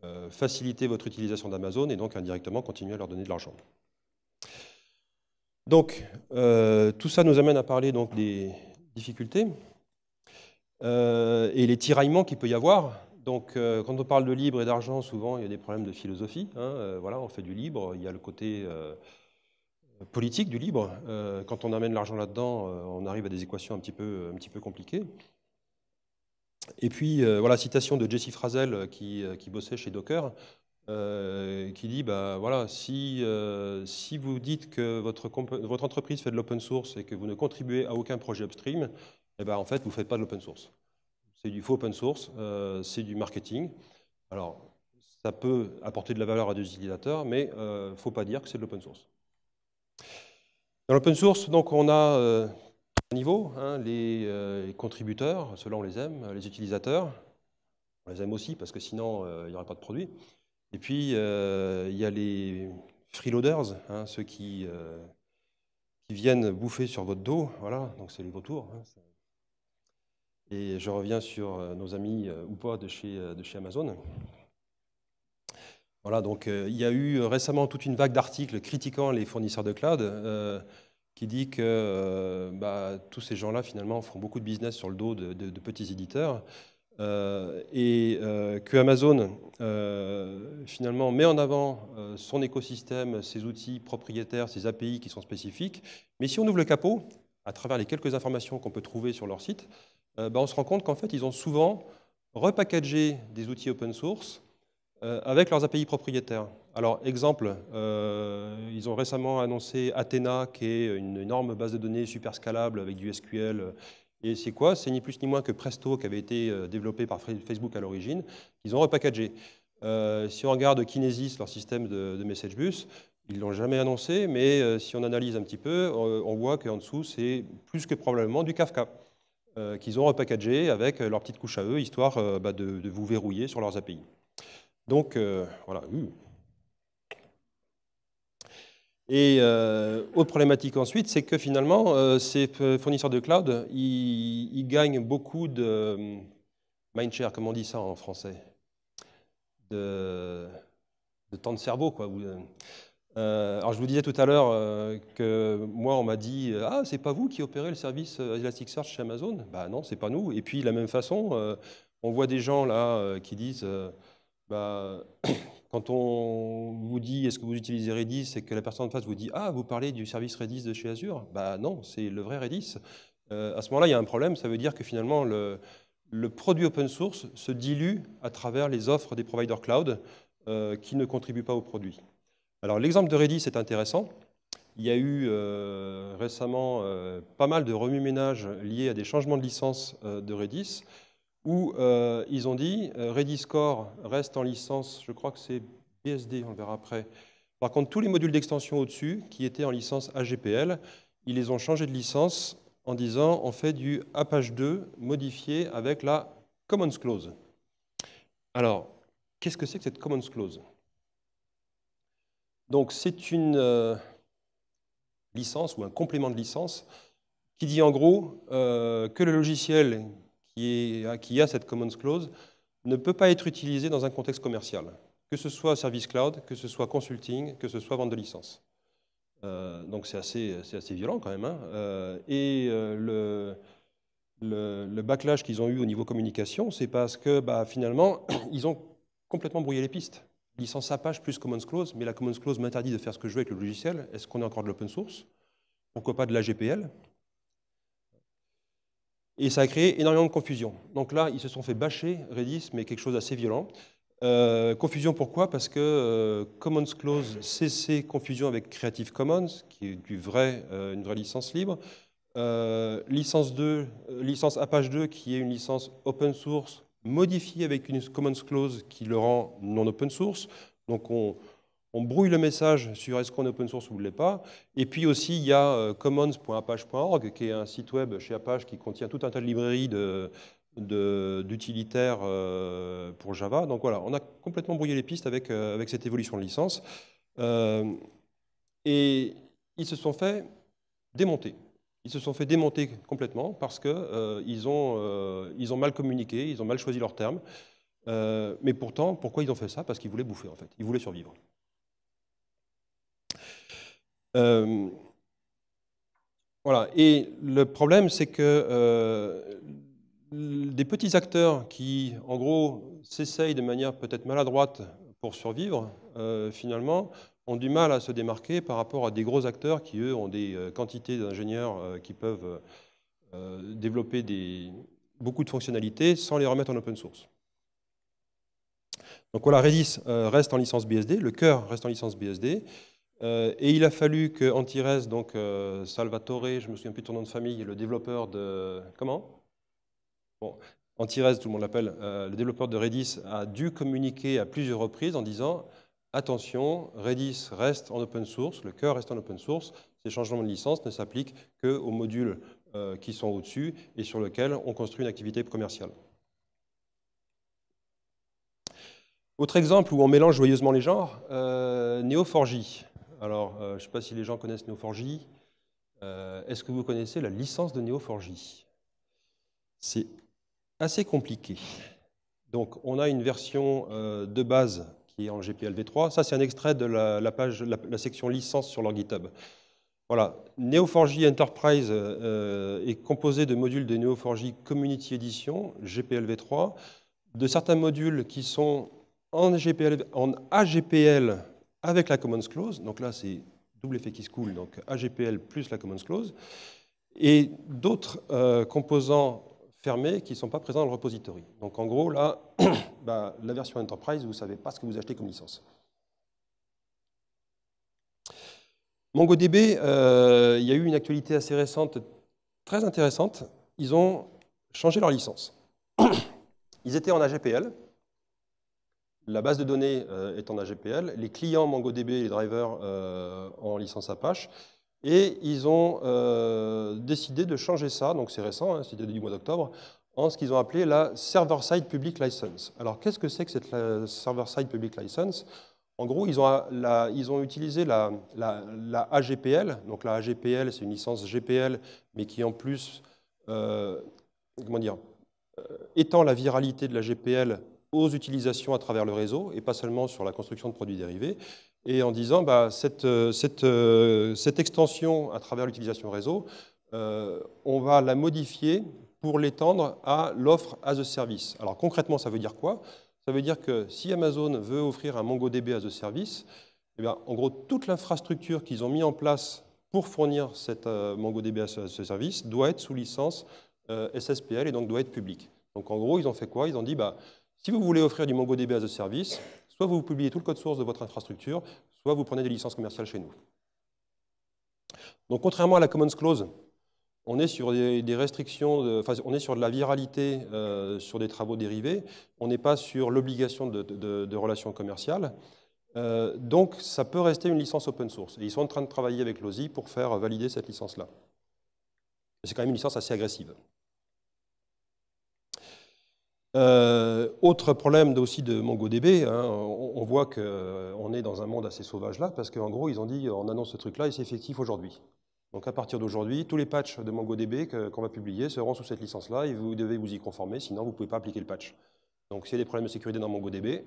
euh, faciliter votre utilisation d'Amazon et donc indirectement continuer à leur donner de l'argent. Donc, tout ça nous amène à parler donc, des difficultés et les tiraillements qu'il peut y avoir donc, quand on parle de libre et d'argent, souvent, il y a des problèmes de philosophie. Hein, voilà, on fait du libre, il y a le côté politique du libre. Euh, quand on amène l'argent là-dedans, euh, on arrive à des équations un petit peu, compliquées. Et puis, euh, voilà, citation de Jesse Frazel qui, bossait chez Docker, qui dit bah, voilà, si, vous dites que votre, entreprise fait de l'open source et que vous ne contribuez à aucun projet upstream, eh ben, en fait, vous ne faites pas de l'open source. C'est du faux open source, c'est du marketing. Alors, ça peut apporter de la valeur à des utilisateurs, mais il ne faut pas dire que c'est de l'open source. Dans l'open source, donc, on a euh, un niveau, hein, euh, les, contributeurs, ceux-là on les aime, euh, les utilisateurs, on les aime aussi parce que sinon il n'y aurait pas de produit. Et puis il y a les freeloaders, hein, ceux qui, viennent bouffer sur votre dos, voilà, donc c'est les vautours. Hein, et je reviens sur nos amis ou pas de chez Amazon. Voilà, donc euh, il y a eu euh, récemment toute une vague d'articles critiquant les fournisseurs de cloud euh, qui dit que bah, tous ces gens-là finalement font beaucoup de business sur le dos de, petits éditeurs et que Amazon finalement met en avant son écosystème, ses outils propriétaires, ses API qui sont spécifiques. Mais si on ouvre le capot, à travers les quelques informations qu'on peut trouver sur leur site, bah, on se rend compte qu'en fait ils ont souvent repackagé des outils open source euh, avec leurs API propriétaires. Alors, exemple, euh, ils ont récemment annoncé Athena, qui est une énorme base de données super scalable avec du SQL. Et c'est quoi C'est ni plus ni moins que Presto, qui avait été euh, développé par Facebook à l'origine, qu'ils ont repackagé. si on regarde Kinesis, leur système de, de message bus, ils ne l'ont jamais annoncé, mais si on analyse un petit peu, on voit qu'en dessous, c'est plus que probablement du Kafka qu'ils ont repackagé avec leur petite couche à eux, histoire bah, de vous verrouiller sur leurs API. Donc, euh, voilà. Euh. Et euh, autre problématique ensuite, c'est que finalement, ces fournisseurs de cloud, ils, gagnent beaucoup de mindshare, comme on dit ça en français, de, temps de cerveau, quoi. alors, je vous disais tout à l'heure que moi, on m'a dit Ah, c'est pas vous qui opérez le service Elasticsearch chez Amazon Bah non, c'est pas nous. Et puis, de la même façon, on voit des gens là qui disent bah, quand on vous dit est-ce que vous utilisez Redis c'est que la personne en face vous dit ah vous parlez du service Redis de chez Azure, bah non c'est le vrai Redis. Euh, à ce moment-là il y a un problème, ça veut dire que finalement le, produit open source se dilue à travers les offres des providers cloud euh, qui ne contribuent pas au produit. Alors l'exemple de Redis est intéressant. Il y a eu euh, récemment pas mal de remue-ménage liés à des changements de licence de Redis où euh, ils ont dit euh, Rediscore reste en licence, je crois que c'est BSD, on le verra après. Par contre, tous les modules d'extension au-dessus, qui étaient en licence AGPL, ils les ont changés de licence en disant on fait du Apache 2 modifié avec la Commons Clause. Alors, qu'est-ce que c'est que cette Commons Clause Donc, c'est une euh, licence ou un complément de licence qui dit en gros que le logiciel Hein, qui, a cette Commons Clause ne peut pas être utilisé dans un contexte commercial, que ce soit service cloud, que ce soit consulting, que ce soit vente de licence. Euh, donc c'est assez, assez, violent quand même. Hein. Euh, et euh, le, le, backlash qu'ils ont eu au niveau communication, c'est parce que bah, finalement, ils ont complètement brouillé les pistes. Licence Apache plus Commons Clause, mais la Commons Clause m'interdit de faire ce que je veux avec le logiciel. Est-ce qu'on est encore de l'open source Pourquoi pas de la GPL et ça a créé énormément de confusion. Donc là, ils se sont fait bâcher Redis, mais quelque chose d'assez violent. Euh, confusion pourquoi Parce que euh, Commons Clause CC confusion avec Creative Commons, qui est du vrai, euh, une vraie licence libre. licence 2, licence Apache 2, qui est une licence open source modifiée avec une Commons Clause qui le rend non open source. Donc on, on brouille le message sur est-ce qu'on est open source ou ne l'est pas. Et puis aussi, il y a euh, commons.apache.org, qui est un site web chez Apache qui contient tout un tas de librairies d'utilitaires euh, pour Java. Donc voilà, on a complètement brouillé les pistes avec, euh, cette évolution de licence. et ils se sont fait démonter. Ils se sont fait démonter complètement parce qu'ils ont, ont mal communiqué, ils ont mal choisi leurs termes. mais pourtant, pourquoi ils ont fait ça Parce qu'ils voulaient bouffer, en fait. Ils voulaient survivre. Euh, voilà. Et le problème, c'est que euh, des petits acteurs qui, en gros, s'essayent de manière peut-être maladroite pour survivre, euh, finalement, ont du mal à se démarquer par rapport à des gros acteurs qui, eux, ont des quantités d'ingénieurs qui peuvent développer beaucoup de fonctionnalités sans les remettre en open source. Donc voilà, Redis reste en licence BSD, le cœur reste en licence BSD. Euh, et il a fallu que Antires, donc euh, Salvatore, je me souviens plus de ton nom de famille, le développeur de. Comment tout le monde l'appelle, euh, le développeur de Redis, a dû communiquer à plusieurs reprises en disant attention, Redis reste en open source, le cœur reste en open source, ces changements de licence ne s'appliquent que aux modules qui sont au-dessus et sur lesquels on construit une activité commerciale. Autre exemple où on mélange joyeusement les genres, euh, 4 j alors, euh, je ne sais pas si les gens connaissent Neo4j. Euh, est-ce que vous connaissez la licence de Neo4j C'est assez compliqué. Donc, on a une version euh, de base qui est en GPLv3. Ça, c'est un extrait de la, page, la, section licence sur leur GitHub. Voilà, Neo4j Enterprise est composé de modules de Neo4j Community Edition, GPLv3, de certains modules qui sont en, GPL, en AGPL avec la Commons Clause. Donc là, c'est double effet qui se coule, donc AGPL plus la Commons Clause. Et d'autres euh, composants fermés qui ne sont pas présents dans le repository. Donc en gros, là, bah, la version Enterprise, vous ne savez pas ce que vous achetez comme licence. MongoDB, euh, il y a eu une actualité assez récente, très intéressante. Ils ont changé leur licence. Ils étaient en AGPL, la base de données euh, est en AGPL, les clients MongoDB et les drivers euh, en licence Apache. Et ils ont euh, décidé de changer ça, donc c'est récent, hein, c'était du mois d'octobre, en ce qu'ils ont appelé la Server-Side Public License. Alors qu'est-ce que c'est que cette Server-Side Public License En gros, ils ont, ils ont utilisé la, la, AGPL, donc la AGPL c'est une licence GPL, mais qui en plus, comment dire, étend la viralité de la GPL aux utilisations à travers le réseau et pas seulement sur la construction de produits dérivés, et en disant bah, cette, euh, cette, euh, cette extension à travers l'utilisation réseau, euh, on va la modifier pour l'étendre à l'offre as a service. Alors concrètement, ça veut dire quoi Ça veut dire que si Amazon veut offrir un MongoDB as a service, eh bien, en gros, toute l'infrastructure qu'ils ont mis en place pour fournir cette MongoDB as a service doit être sous licence SSPL et donc doit être publique. Donc en gros, ils ont fait quoi Ils ont dit, bah, si vous voulez offrir du MongoDB as a service, soit vous publiez tout le code source de votre infrastructure, soit vous prenez des licences commerciales chez nous. Donc contrairement à la Commons Clause, on est sur des, restrictions, de, enfin, on est sur de la viralité euh, sur des travaux dérivés, on n'est pas sur l'obligation de, relations commerciales. Euh, donc ça peut rester une licence open source. Et ils sont en train de travailler avec l'OSI pour faire valider cette licence-là. C'est quand même une licence assez agressive. Euh, autre problème aussi de MongoDB, hein, on, voit voit qu'on euh, est dans un monde assez sauvage là, parce qu'en gros, ils ont dit on annonce ce truc-là et c'est effectif aujourd'hui. Donc à partir d'aujourd'hui, tous les patchs de MongoDB qu'on va publier seront sous cette licence-là et vous devez vous y conformer, sinon vous ne pouvez pas appliquer le patch. Donc s'il y a des problèmes de sécurité dans MongoDB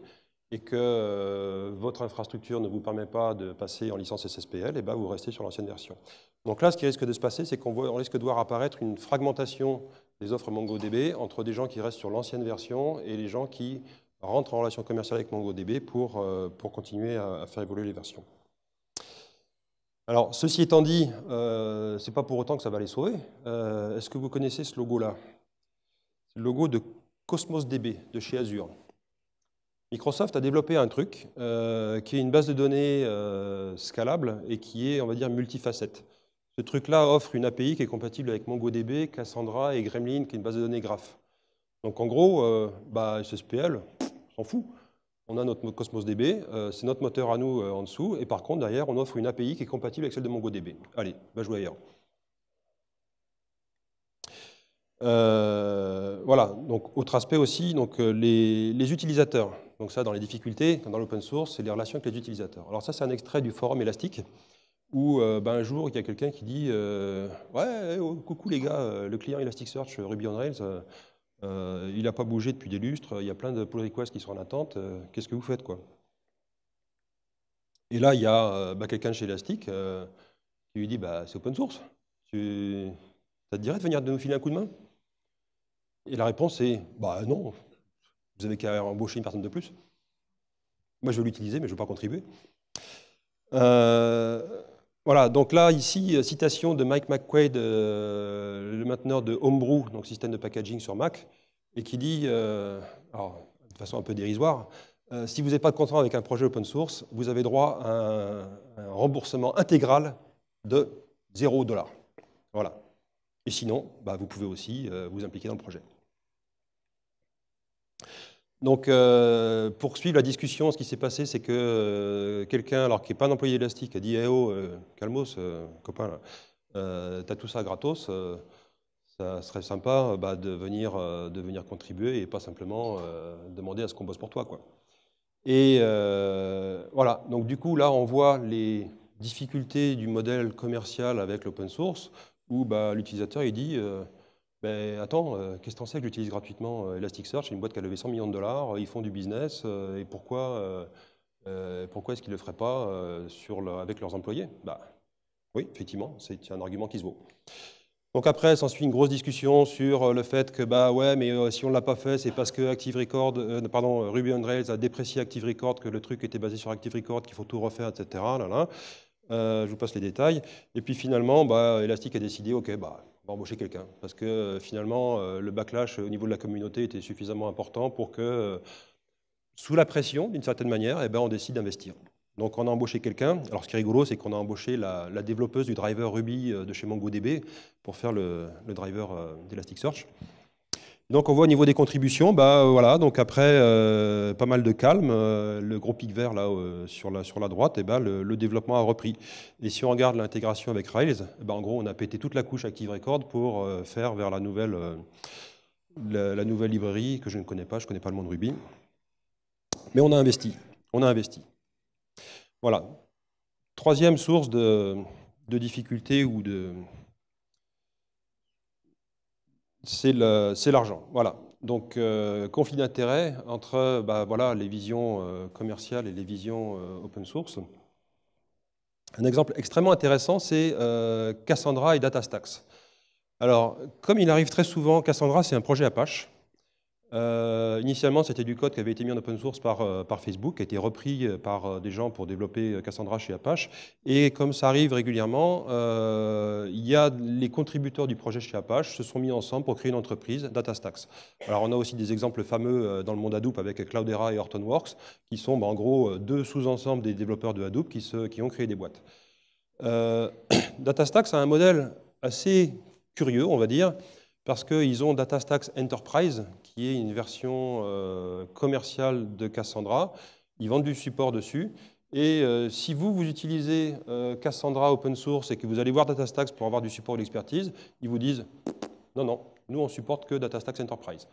et que euh, votre infrastructure ne vous permet pas de passer en licence SSPL, et eh ben vous restez sur l'ancienne version. Donc là, ce qui risque de se passer, c'est qu'on risque de voir apparaître une fragmentation les offres MongoDB entre des gens qui restent sur l'ancienne version et les gens qui rentrent en relation commerciale avec MongoDB pour, euh, pour continuer à, faire évoluer les versions. Alors, ceci étant dit, euh, ce n'est pas pour autant que ça va les sauver. Euh, est-ce que vous connaissez ce logo-là le logo de Cosmos DB de chez Azure. Microsoft a développé un truc qui est une base de données scalable et qui est, on va dire, multifacette. Ce truc-là offre une API qui est compatible avec MongoDB, Cassandra et Gremlin, qui est une base de données graph. Donc en gros, euh, bah, SSPL, on s'en fout. On a notre Cosmos DB, euh, c'est notre moteur à nous euh, en dessous, et par contre, derrière, on offre une API qui est compatible avec celle de MongoDB. Allez, va jouer ailleurs. voilà, donc autre aspect aussi, donc, les, les, utilisateurs. Donc ça, dans les difficultés, dans l'open source, c'est les relations avec les utilisateurs. Alors ça, c'est un extrait du forum Elastic où euh, ben, un jour, il y a quelqu'un qui dit euh, Ouais, oh, coucou les gars, euh, le client Elasticsearch Ruby on Rails, il n'a pas bougé depuis des lustres, il y a plein de pull requests qui sont en attente, qu'est-ce que vous faites quoi Et là, il y a ben, quelqu'un chez Elastic qui lui dit bah, C'est open source, tu... ça te dirait de venir nous filer un coup de main Et la réponse est Bah non, vous avez qu'à embaucher une personne de plus. Moi, je vais l'utiliser, mais je ne veux pas contribuer. Euh, voilà, donc là, ici, euh, citation de Mike McQuaid, euh, le mainteneur de Homebrew, donc système de packaging sur Mac, et qui dit, euh, de façon un peu dérisoire, si vous n'êtes pas content avec un projet open source, vous avez droit à un, remboursement intégral de 0 dollars. Voilà. Et sinon, bah, vous pouvez aussi vous impliquer dans le projet. Donc, euh, pour suivre la discussion, ce qui s'est passé, c'est que euh, quelqu'un, alors qui n'est pas un employé élastique, a dit Eh oh, euh, calmos, euh, copain, euh, t'as tout ça gratos, ça serait sympa bah, de, venir, de, venir, contribuer et pas simplement demander à ce qu'on bosse pour toi. Quoi. Et voilà, donc du coup, là, on voit les difficultés du modèle commercial avec l'open source où bah, l'utilisateur, il dit mais ben, attends, euh, qu'est-ce que t'en sais que j'utilise gratuitement euh, Elasticsearch, c'est une boîte qui a levé 100 millions de dollars, euh, ils font du business, et pourquoi, pourquoi est-ce qu'ils ne le feraient pas sur avec leurs employés bah, Oui, effectivement, c'est un argument qui se vaut. Donc après, s'ensuit une grosse discussion sur le fait que, bah ouais, mais si on ne l'a pas fait, c'est parce que Active Record, pardon, Ruby on Rails a déprécié Active Record, que le truc était basé sur Active Record, qu'il faut tout refaire, etc. Là, là. je vous passe les détails. Et puis finalement, bah, Elastic a décidé, ok, bah, va embaucher quelqu'un. Parce que euh, finalement, euh, le backlash euh, au niveau de la communauté était suffisamment important pour que, sous la pression, d'une certaine manière, eh ben, on décide d'investir. Donc on a embauché quelqu'un. Alors ce qui est rigolo, c'est qu'on a embauché la, développeuse du driver Ruby de chez MongoDB pour faire le, le driver d'Elasticsearch. Donc on voit au niveau des contributions, bah euh, voilà, donc après euh, pas mal de calme, euh, le gros pic vert là sur la sur la droite, et eh ben, le, développement a repris. Et si on regarde l'intégration avec Rails, eh ben, en gros on a pété toute la couche Active Record pour faire vers la nouvelle la, nouvelle librairie que je ne connais pas, je ne connais pas le monde Ruby, mais on a investi, on a investi. Voilà. Troisième source de, de difficulté ou de c'est l'argent. Voilà. Donc, euh, conflit d'intérêts entre bah, voilà, les visions euh, commerciales et les visions euh, open source. Un exemple extrêmement intéressant, c'est Cassandra et DataStax. Alors, comme il arrive très souvent, Cassandra, c'est un projet Apache. Euh, initialement, c'était du code qui avait été mis en open source par, euh, par Facebook, qui a été repris euh, par des gens pour développer Cassandra chez Apache. Et comme ça arrive régulièrement, il y a les contributeurs du projet chez Apache se sont mis ensemble pour créer une entreprise, DataStax. Alors, on a aussi des exemples fameux dans le monde Hadoop avec Cloudera et Hortonworks, qui sont bah, en gros deux sous-ensembles des développeurs de Hadoop qui, qui ont créé des boîtes. DataStax a un modèle assez curieux, on va dire, parce qu'ils ont DataStax Enterprise, qui est une version euh, commerciale de Cassandra. Ils vendent du support dessus. Et euh, si vous, vous utilisez euh, Cassandra open source et que vous allez voir DataStax pour avoir du support et de l'expertise, ils vous disent non, non, nous on supporte que DataStax Enterprise.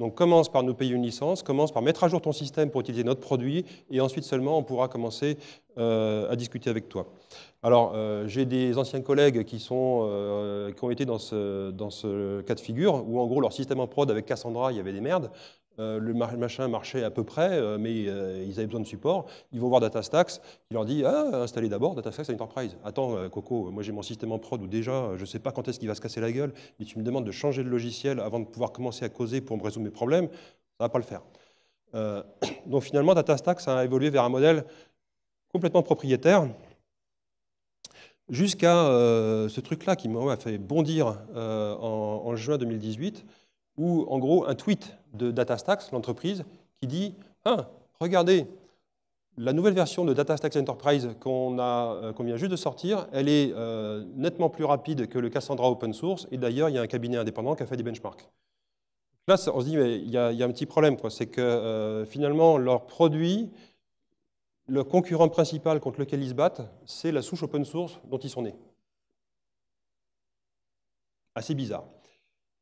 Donc commence par nous payer une licence, commence par mettre à jour ton système pour utiliser notre produit, et ensuite seulement on pourra commencer euh, à discuter avec toi. Alors euh, j'ai des anciens collègues qui, sont, euh, qui ont été dans ce, dans ce cas de figure, où en gros leur système en prod avec Cassandra, il y avait des merdes. Euh, le machin marchait à peu près, euh, mais euh, ils avaient besoin de support. Ils vont voir DataStax, ils leur dit Ah, installez d'abord DataStax Enterprise. Attends, Coco, moi j'ai mon système en prod où déjà je ne sais pas quand est-ce qu'il va se casser la gueule, mais tu me demandes de changer de logiciel avant de pouvoir commencer à causer pour me résoudre mes problèmes, ça ne va pas le faire. donc finalement, DataStax hein, a évolué vers un modèle complètement propriétaire, jusqu'à ce truc-là qui m'a fait bondir en juin 2018 ou en gros un tweet de DataStax, l'entreprise, qui dit ah, regardez, la nouvelle version de DataStax Enterprise qu'on euh, vient juste de sortir, elle est euh, nettement plus rapide que le Cassandra open source, et d'ailleurs, il y a un cabinet indépendant qui a fait des benchmarks. Là, on se dit, mais il y, a, un petit problème, c'est que euh, finalement, leur produit, le concurrent principal contre lequel ils se battent, c'est la souche open source dont ils sont nés. Assez bizarre.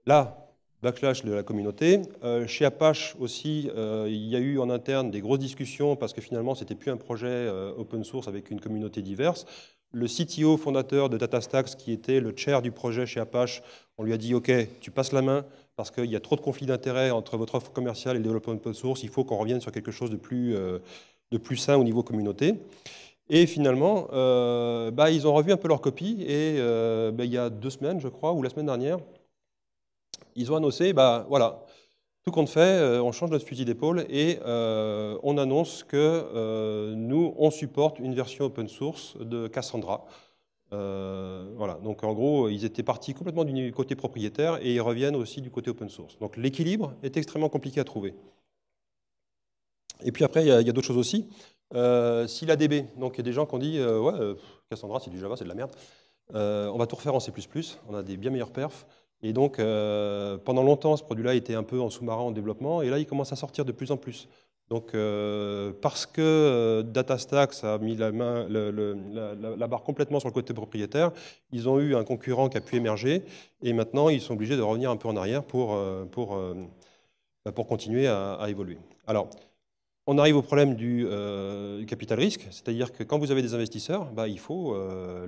Là, backlash de la communauté. Euh, chez Apache aussi, euh, il y a eu en interne des grosses discussions parce que finalement, c'était plus un projet euh, open source avec une communauté diverse. Le CTO fondateur de DataStax, qui était le chair du projet chez Apache, on lui a dit OK, tu passes la main parce qu'il y a trop de conflits d'intérêts entre votre offre commerciale et le développement open source. Il faut qu'on revienne sur quelque chose de plus, de plus sain au niveau communauté. Et finalement, bah, ils ont revu un peu leur copie et bah, il y a deux semaines, je crois, ou la semaine dernière, ils ont annoncé, bah, voilà, tout compte fait, euh, on change notre fusil d'épaule et euh, on annonce que euh, nous, on supporte une version open source de Cassandra. voilà, donc en gros, ils étaient partis complètement du côté propriétaire et ils reviennent aussi du côté open source. Donc l'équilibre est extrêmement compliqué à trouver. Et puis après, il y a, d'autres choses aussi. si DB, donc il y a des gens qui ont dit Ouais, Cassandra, c'est du Java, c'est de la merde. on va tout refaire en C, on a des bien meilleurs perfs. Et donc, euh, pendant longtemps, ce produit-là était un peu en sous-marin, en développement, et là, il commence à sortir de plus en plus. Donc, euh, parce que euh, DataStax a mis la, main, la, barre complètement sur le côté propriétaire, ils ont eu un concurrent qui a pu émerger, et maintenant, ils sont obligés de revenir un peu en arrière pour, pour, bah, pour continuer à, évoluer. Alors, on arrive au problème du, capital risque, c'est-à-dire que quand vous avez des investisseurs, bah, il faut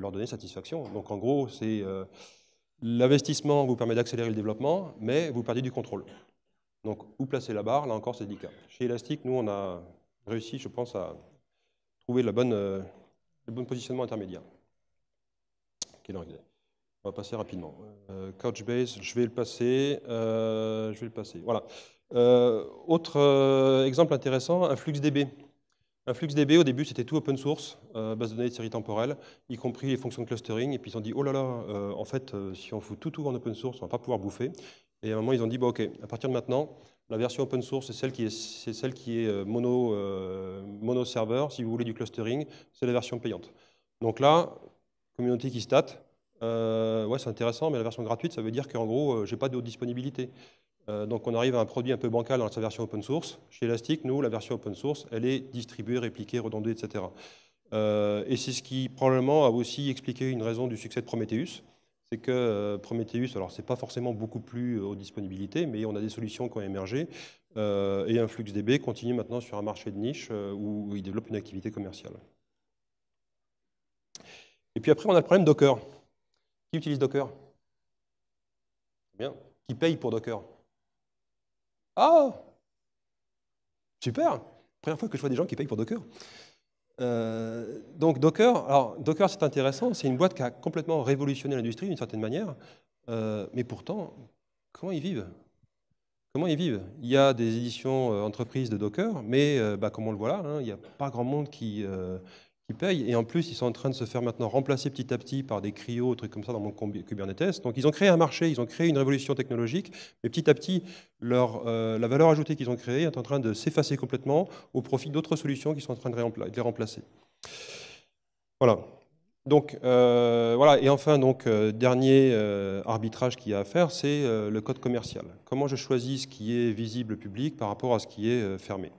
leur donner satisfaction. Donc en gros, c'est L'investissement vous permet d'accélérer le développement, mais vous perdez du contrôle. Donc, où placer la barre, là encore, c'est délicat. Chez Elastic, nous, on a réussi, je pense, à trouver la bonne, le bon positionnement intermédiaire. On va passer rapidement. Coach euh, Couchbase, je vais le passer. Euh, je vais le passer. Voilà. Euh, autre exemple intéressant, un flux DB. Un euh, flux DB au début, c'était tout open source, euh, base de données de série temporelle, y compris les fonctions de clustering. Et puis ils ont dit, oh là là, euh, en fait, si on fout tout, tout en open source, on ne va pas pouvoir bouffer. Et à un moment, ils ont dit, bon OK, à partir de maintenant, la version open source, c'est celle qui est, celle qui est mono, mono serveur. Si vous voulez du clustering, c'est la version payante. Donc là, communauté qui stats, ouais, c'est intéressant, mais la version gratuite, ça veut dire qu'en gros, j'ai pas de haute disponibilité. Euh, donc on arrive à un produit un peu bancal dans sa version open source. Chez Elastic, nous, la version open source, elle est distribuée, répliquée, redondée, etc. Euh, et c'est ce qui probablement a aussi expliqué une raison du succès de Prometheus. C'est que euh, Prometheus, alors ce n'est pas forcément beaucoup plus aux disponibilités, mais on a des solutions qui ont émergé. et InfluxDB continue maintenant sur un marché de niche où, il développe une activité commerciale. Et puis après, on a le problème Docker. Qui utilise Docker Bien. Qui paye pour Docker ah Super Première fois que je vois des gens qui payent pour Docker. Euh, donc Docker, alors Docker c'est intéressant, c'est une boîte qui a complètement révolutionné l'industrie d'une certaine manière, euh, mais pourtant, comment ils vivent Comment ils vivent Il y a des éditions euh, entreprises de Docker, mais bah, comme on le voit là, hein, il n'y a pas grand monde qui, qui payent. Et en plus, ils sont en train de se faire maintenant remplacer petit à petit par des cryos, trucs comme ça dans mon Kubernetes. Donc, ils ont créé un marché, ils ont créé une révolution technologique, mais petit à petit, euh, la valeur ajoutée qu'ils ont créée est en train de s'effacer complètement au profit d'autres solutions qui sont en train de, les remplacer. Voilà. Donc, euh, voilà. Et enfin, donc, euh, dernier arbitrage qu'il y a à faire, c'est le code commercial. Comment je choisis ce qui est visible public par rapport à ce qui est fermé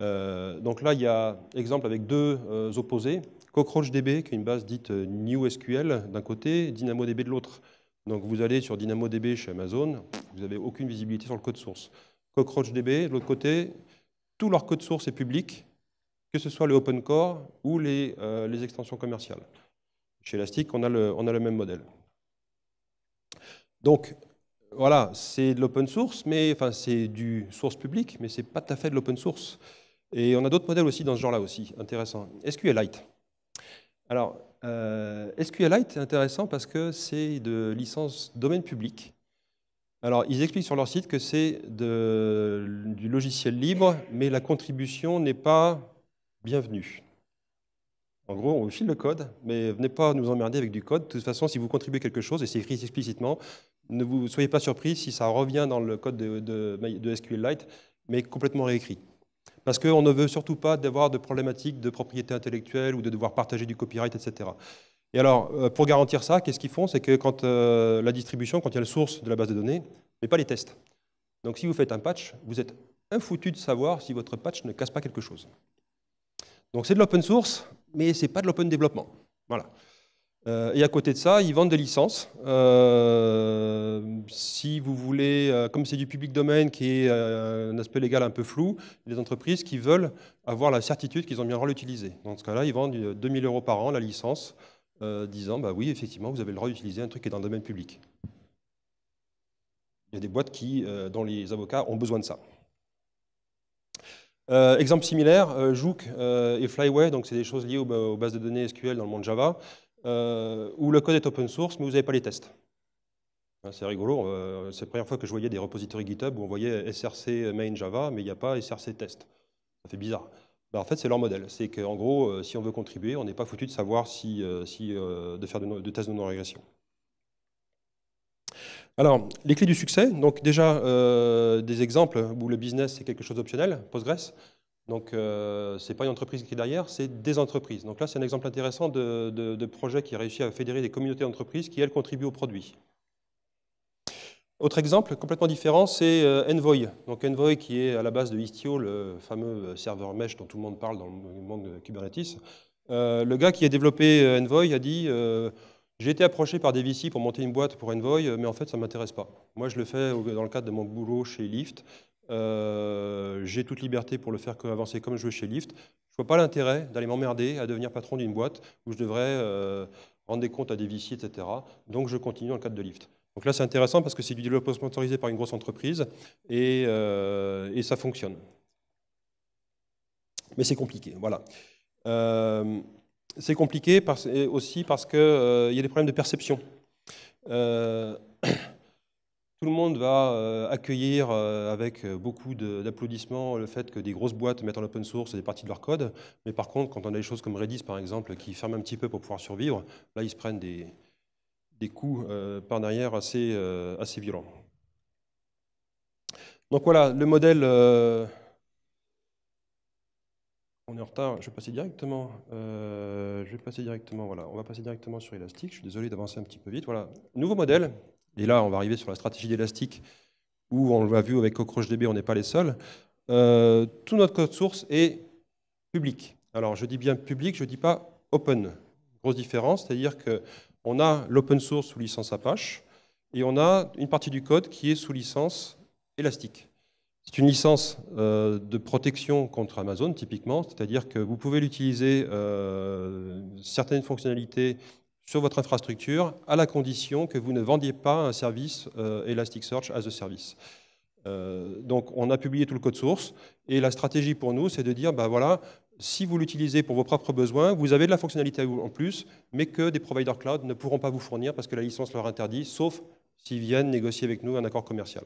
euh, donc là, il y a exemple avec deux euh, opposés. CockroachDB, qui est une base dite euh, NewSQL d'un côté, DynamoDB de l'autre. Donc vous allez sur DynamoDB chez Amazon, vous n'avez aucune visibilité sur le code source. CockroachDB, de l'autre côté, tout leur code source est public, que ce soit le open core ou les, extensions commerciales. Chez Elastic, on a le, on a le même modèle. Donc, voilà, c'est de l'open source, mais enfin c'est du source public, mais c'est pas tout à fait de l'open source. Et on a d'autres modèles aussi dans ce genre-là aussi, intéressant. SQLite. Alors, euh, SQLite est intéressant parce que c'est de licence domaine public. Alors, ils expliquent sur leur site que c'est du logiciel libre, mais la contribution n'est pas bienvenue. En gros, on file le code, mais venez pas nous emmerder avec du code. De toute façon, si vous contribuez quelque chose, et c'est écrit explicitement, ne vous soyez pas surpris si ça revient dans le code de, de, de SQLite, mais complètement réécrit parce qu'on ne veut surtout pas d'avoir de problématiques de propriété intellectuelle ou de devoir partager du copyright, etc. Et alors, euh, pour garantir ça, qu'est-ce qu'ils font C'est que quand euh, la distribution, quand il y a la source de la base de données, mais pas les tests. Donc si vous faites un patch, vous êtes foutu de savoir si votre patch ne casse pas quelque chose. Donc c'est de l'open source, mais ce n'est pas de l'open développement. Voilà. Euh, et à côté de ça, ils vendent des licences. Euh, si vous voulez, euh, comme c'est du public domaine qui est un aspect légal un peu flou, les entreprises qui veulent avoir la certitude qu'ils ont bien le droit d'utiliser. Dans ce cas-là, ils vendent 2000 euros par an la licence, disant bah oui, effectivement, vous avez le droit d'utiliser un truc qui est dans le domaine public. Il y a des boîtes qui, dont les avocats ont besoin de ça. exemple similaire, Jouk et Flyway, donc c'est des choses liées aux bases de données SQL dans le monde Java. Euh, où le code est open source, mais vous n'avez pas les tests. C'est rigolo, euh, c'est la première fois que je voyais des repositories GitHub où on voyait SRC main Java, mais il n'y a pas SRC test. Ça fait bizarre. Ben, en fait, c'est leur modèle. C'est qu'en gros, euh, si on veut contribuer, on n'est pas foutu de savoir si, si de faire de, tests de non-régression. Alors, les clés du succès, donc déjà des exemples où le business c'est quelque chose d'optionnel, Postgres. Donc, euh, ce n'est pas une entreprise qui est derrière, c'est des entreprises. Donc là, c'est un exemple intéressant de, projet qui a réussi à fédérer des communautés d'entreprises qui, elles, contribuent au produit. Autre exemple complètement différent, c'est euh, Envoy. Donc Envoy, qui est à la base de Istio, le fameux serveur mesh dont tout le monde parle dans le monde de Kubernetes. Euh, le gars qui a développé Envoy a dit J'ai été approché par des pour monter une boîte pour Envoy, mais en fait, ça ne m'intéresse pas. Moi, je le fais dans le cadre de mon boulot chez Lyft. Euh, j'ai toute liberté pour le faire avancer comme je veux chez Lyft. Je ne vois pas l'intérêt d'aller m'emmerder à devenir patron d'une boîte où je devrais euh, rendre des comptes à des VC, etc. Donc je continue dans le cadre de Lyft. Donc là, c'est intéressant parce que c'est du développement sponsorisé par une grosse entreprise et, euh, ça fonctionne. Mais c'est compliqué, voilà. c'est compliqué aussi parce qu'il y a des problèmes de perception. Tout le monde va euh, accueillir euh, avec euh, beaucoup d'applaudissements le fait que des grosses boîtes mettent en open source des parties de leur code. Mais par contre, quand on a des choses comme Redis, par exemple, qui ferment un petit peu pour pouvoir survivre, là, ils se prennent des, coups par derrière assez, assez violents. Donc voilà, le modèle... On est en retard, je vais passer directement. je vais passer directement, voilà. On va passer directement sur Elastic. Je suis désolé d'avancer un petit peu vite. Voilà. Nouveau modèle, et là, on va arriver sur la stratégie d'élastique, où on l'a vu avec CockroachDB, on n'est pas les seuls. Euh, tout notre code source est public. Alors, je dis bien public, je ne dis pas open. Grosse différence, c'est-à-dire qu'on a l'open source sous licence Apache, et on a une partie du code qui est sous licence élastique. C'est une licence euh, de protection contre Amazon, typiquement, c'est-à-dire que vous pouvez l'utiliser euh, certaines fonctionnalités sur votre infrastructure, à la condition que vous ne vendiez pas un service euh, Elasticsearch as a service. Euh, donc, on a publié tout le code source, et la stratégie pour nous, c'est de dire, ben voilà, si vous l'utilisez pour vos propres besoins, vous avez de la fonctionnalité en plus, mais que des providers cloud ne pourront pas vous fournir parce que la licence leur interdit, sauf s'ils viennent négocier avec nous un accord commercial.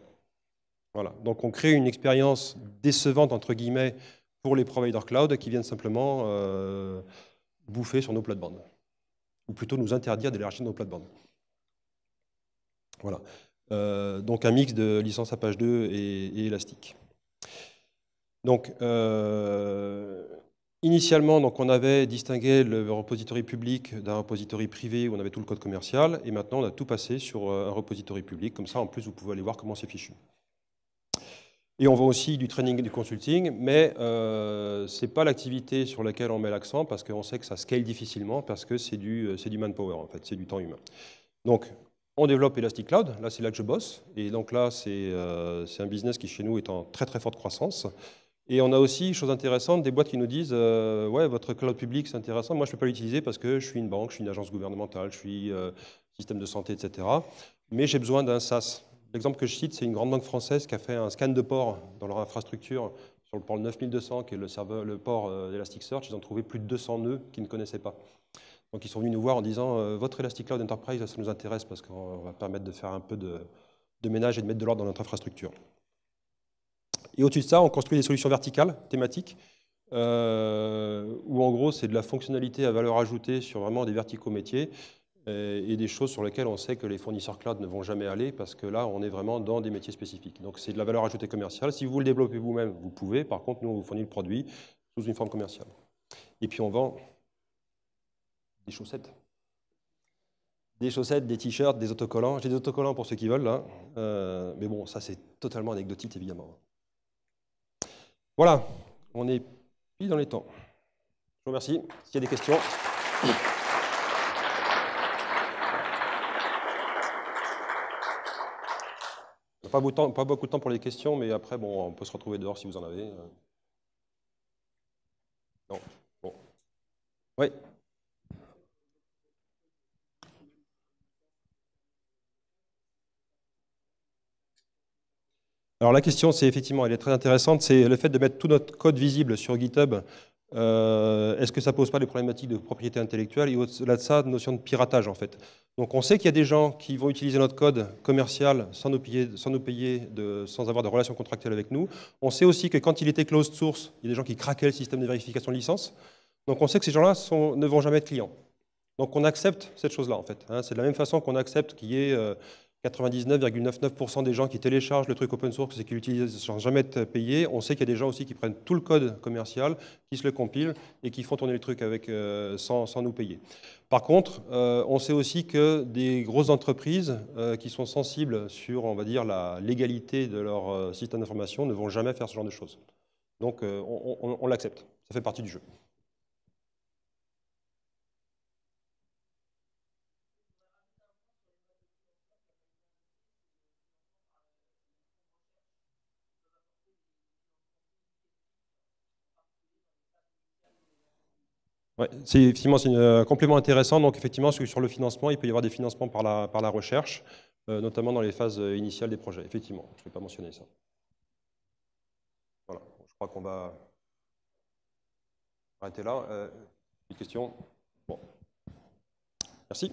Voilà. Donc, on crée une expérience décevante, entre guillemets, pour les providers cloud qui viennent simplement euh, bouffer sur nos plates-bandes ou plutôt nous interdire d'élargir nos plates-bandes. Voilà. Euh, donc un mix de licence Apache 2 et, élastique. Donc, euh, initialement, donc, on avait distingué le repository public d'un repository privé où on avait tout le code commercial, et maintenant on a tout passé sur euh, un repository public. Comme ça, en plus, vous pouvez aller voir comment c'est fichu. Et on vend aussi du training et du consulting, mais euh, ce n'est pas l'activité sur laquelle on met l'accent parce qu'on sait que ça scale difficilement parce que c'est du, euh, du manpower, en fait, c'est du temps humain. Donc, on développe Elastic Cloud, là c'est là que je bosse, et donc là c'est euh, un business qui chez nous est en très très forte croissance. Et on a aussi, chose intéressante, des boîtes qui nous disent Ouais, votre cloud public c'est intéressant, moi je ne peux pas l'utiliser parce que je suis une banque, je suis une agence gouvernementale, je suis système de santé, etc. Mais j'ai besoin d'un SaaS. L'exemple que je cite, c'est une grande banque française qui a fait un scan de port dans leur infrastructure sur le port 9200, qui est le, serveur, le port d'Elasticsearch. Euh, ils ont trouvé plus de 200 nœuds qu'ils ne connaissaient pas. Donc ils sont venus nous voir en disant euh, Votre Elastic Cloud Enterprise, ça nous intéresse parce qu'on va permettre de faire un peu de, ménage et de mettre de l'ordre dans notre infrastructure. Et au-dessus de ça, on construit des solutions verticales, thématiques, euh, où en gros, c'est de la fonctionnalité à valeur ajoutée sur vraiment des verticaux métiers. Euh, et des choses sur lesquelles on sait que les fournisseurs cloud ne vont jamais aller parce que là, on est vraiment dans des métiers spécifiques. Donc, c'est de la valeur ajoutée commerciale. Si vous le développez vous-même, vous pouvez. Par contre, nous, on vous fournit le produit sous une forme commerciale. Et puis, on vend des chaussettes. Des chaussettes, des t-shirts, des autocollants. J'ai des autocollants pour ceux qui veulent, là. Hein. Euh, mais bon, ça, c'est totalement anecdotique, évidemment. Voilà, on est pris dans les temps. Je vous remercie. S'il y a des questions. Pas beaucoup, de temps, pour les questions, mais après, bon, on peut se retrouver dehors si vous en avez. Euh. Non. Bon. Oui. Alors la question, c'est effectivement, elle est très intéressante, c'est le fait de mettre tout notre code visible sur GitHub euh, est-ce que ça pose pas des problématiques de propriété intellectuelle et au-delà de ça, de notion de piratage en fait Donc on sait qu'il y a des gens qui vont utiliser notre code commercial sans nous payer, sans, nous payer de, sans avoir de relation contractuelle avec nous. On sait aussi que quand il était closed source, il y a des gens qui craquaient le système de vérification de licence. Donc on sait que ces gens-là ne vont jamais être clients. Donc on accepte cette chose-là en fait. Hein. C'est de la même façon qu'on accepte qu'il y ait euh, 99,99% des gens qui téléchargent le truc open source et qui l'utilisent sans jamais être payés, on sait qu'il y a des gens aussi qui prennent tout le code commercial, qui se le compilent et qui font tourner le truc avec, euh, sans, sans, nous payer. Par contre, euh, on sait aussi que des grosses entreprises euh, qui sont sensibles sur, on va dire, la légalité de leur système d'information ne vont jamais faire ce genre de choses. Donc, on l'accepte. Ça fait partie du jeu. c'est un euh, complément intéressant. Donc effectivement, sur le financement, il peut y avoir des financements par la, recherche, euh, notamment dans les phases euh, initiales des projets. Effectivement, je vais pas mentionner ça. Voilà, je crois qu'on va arrêter là. Une question Bon. Merci.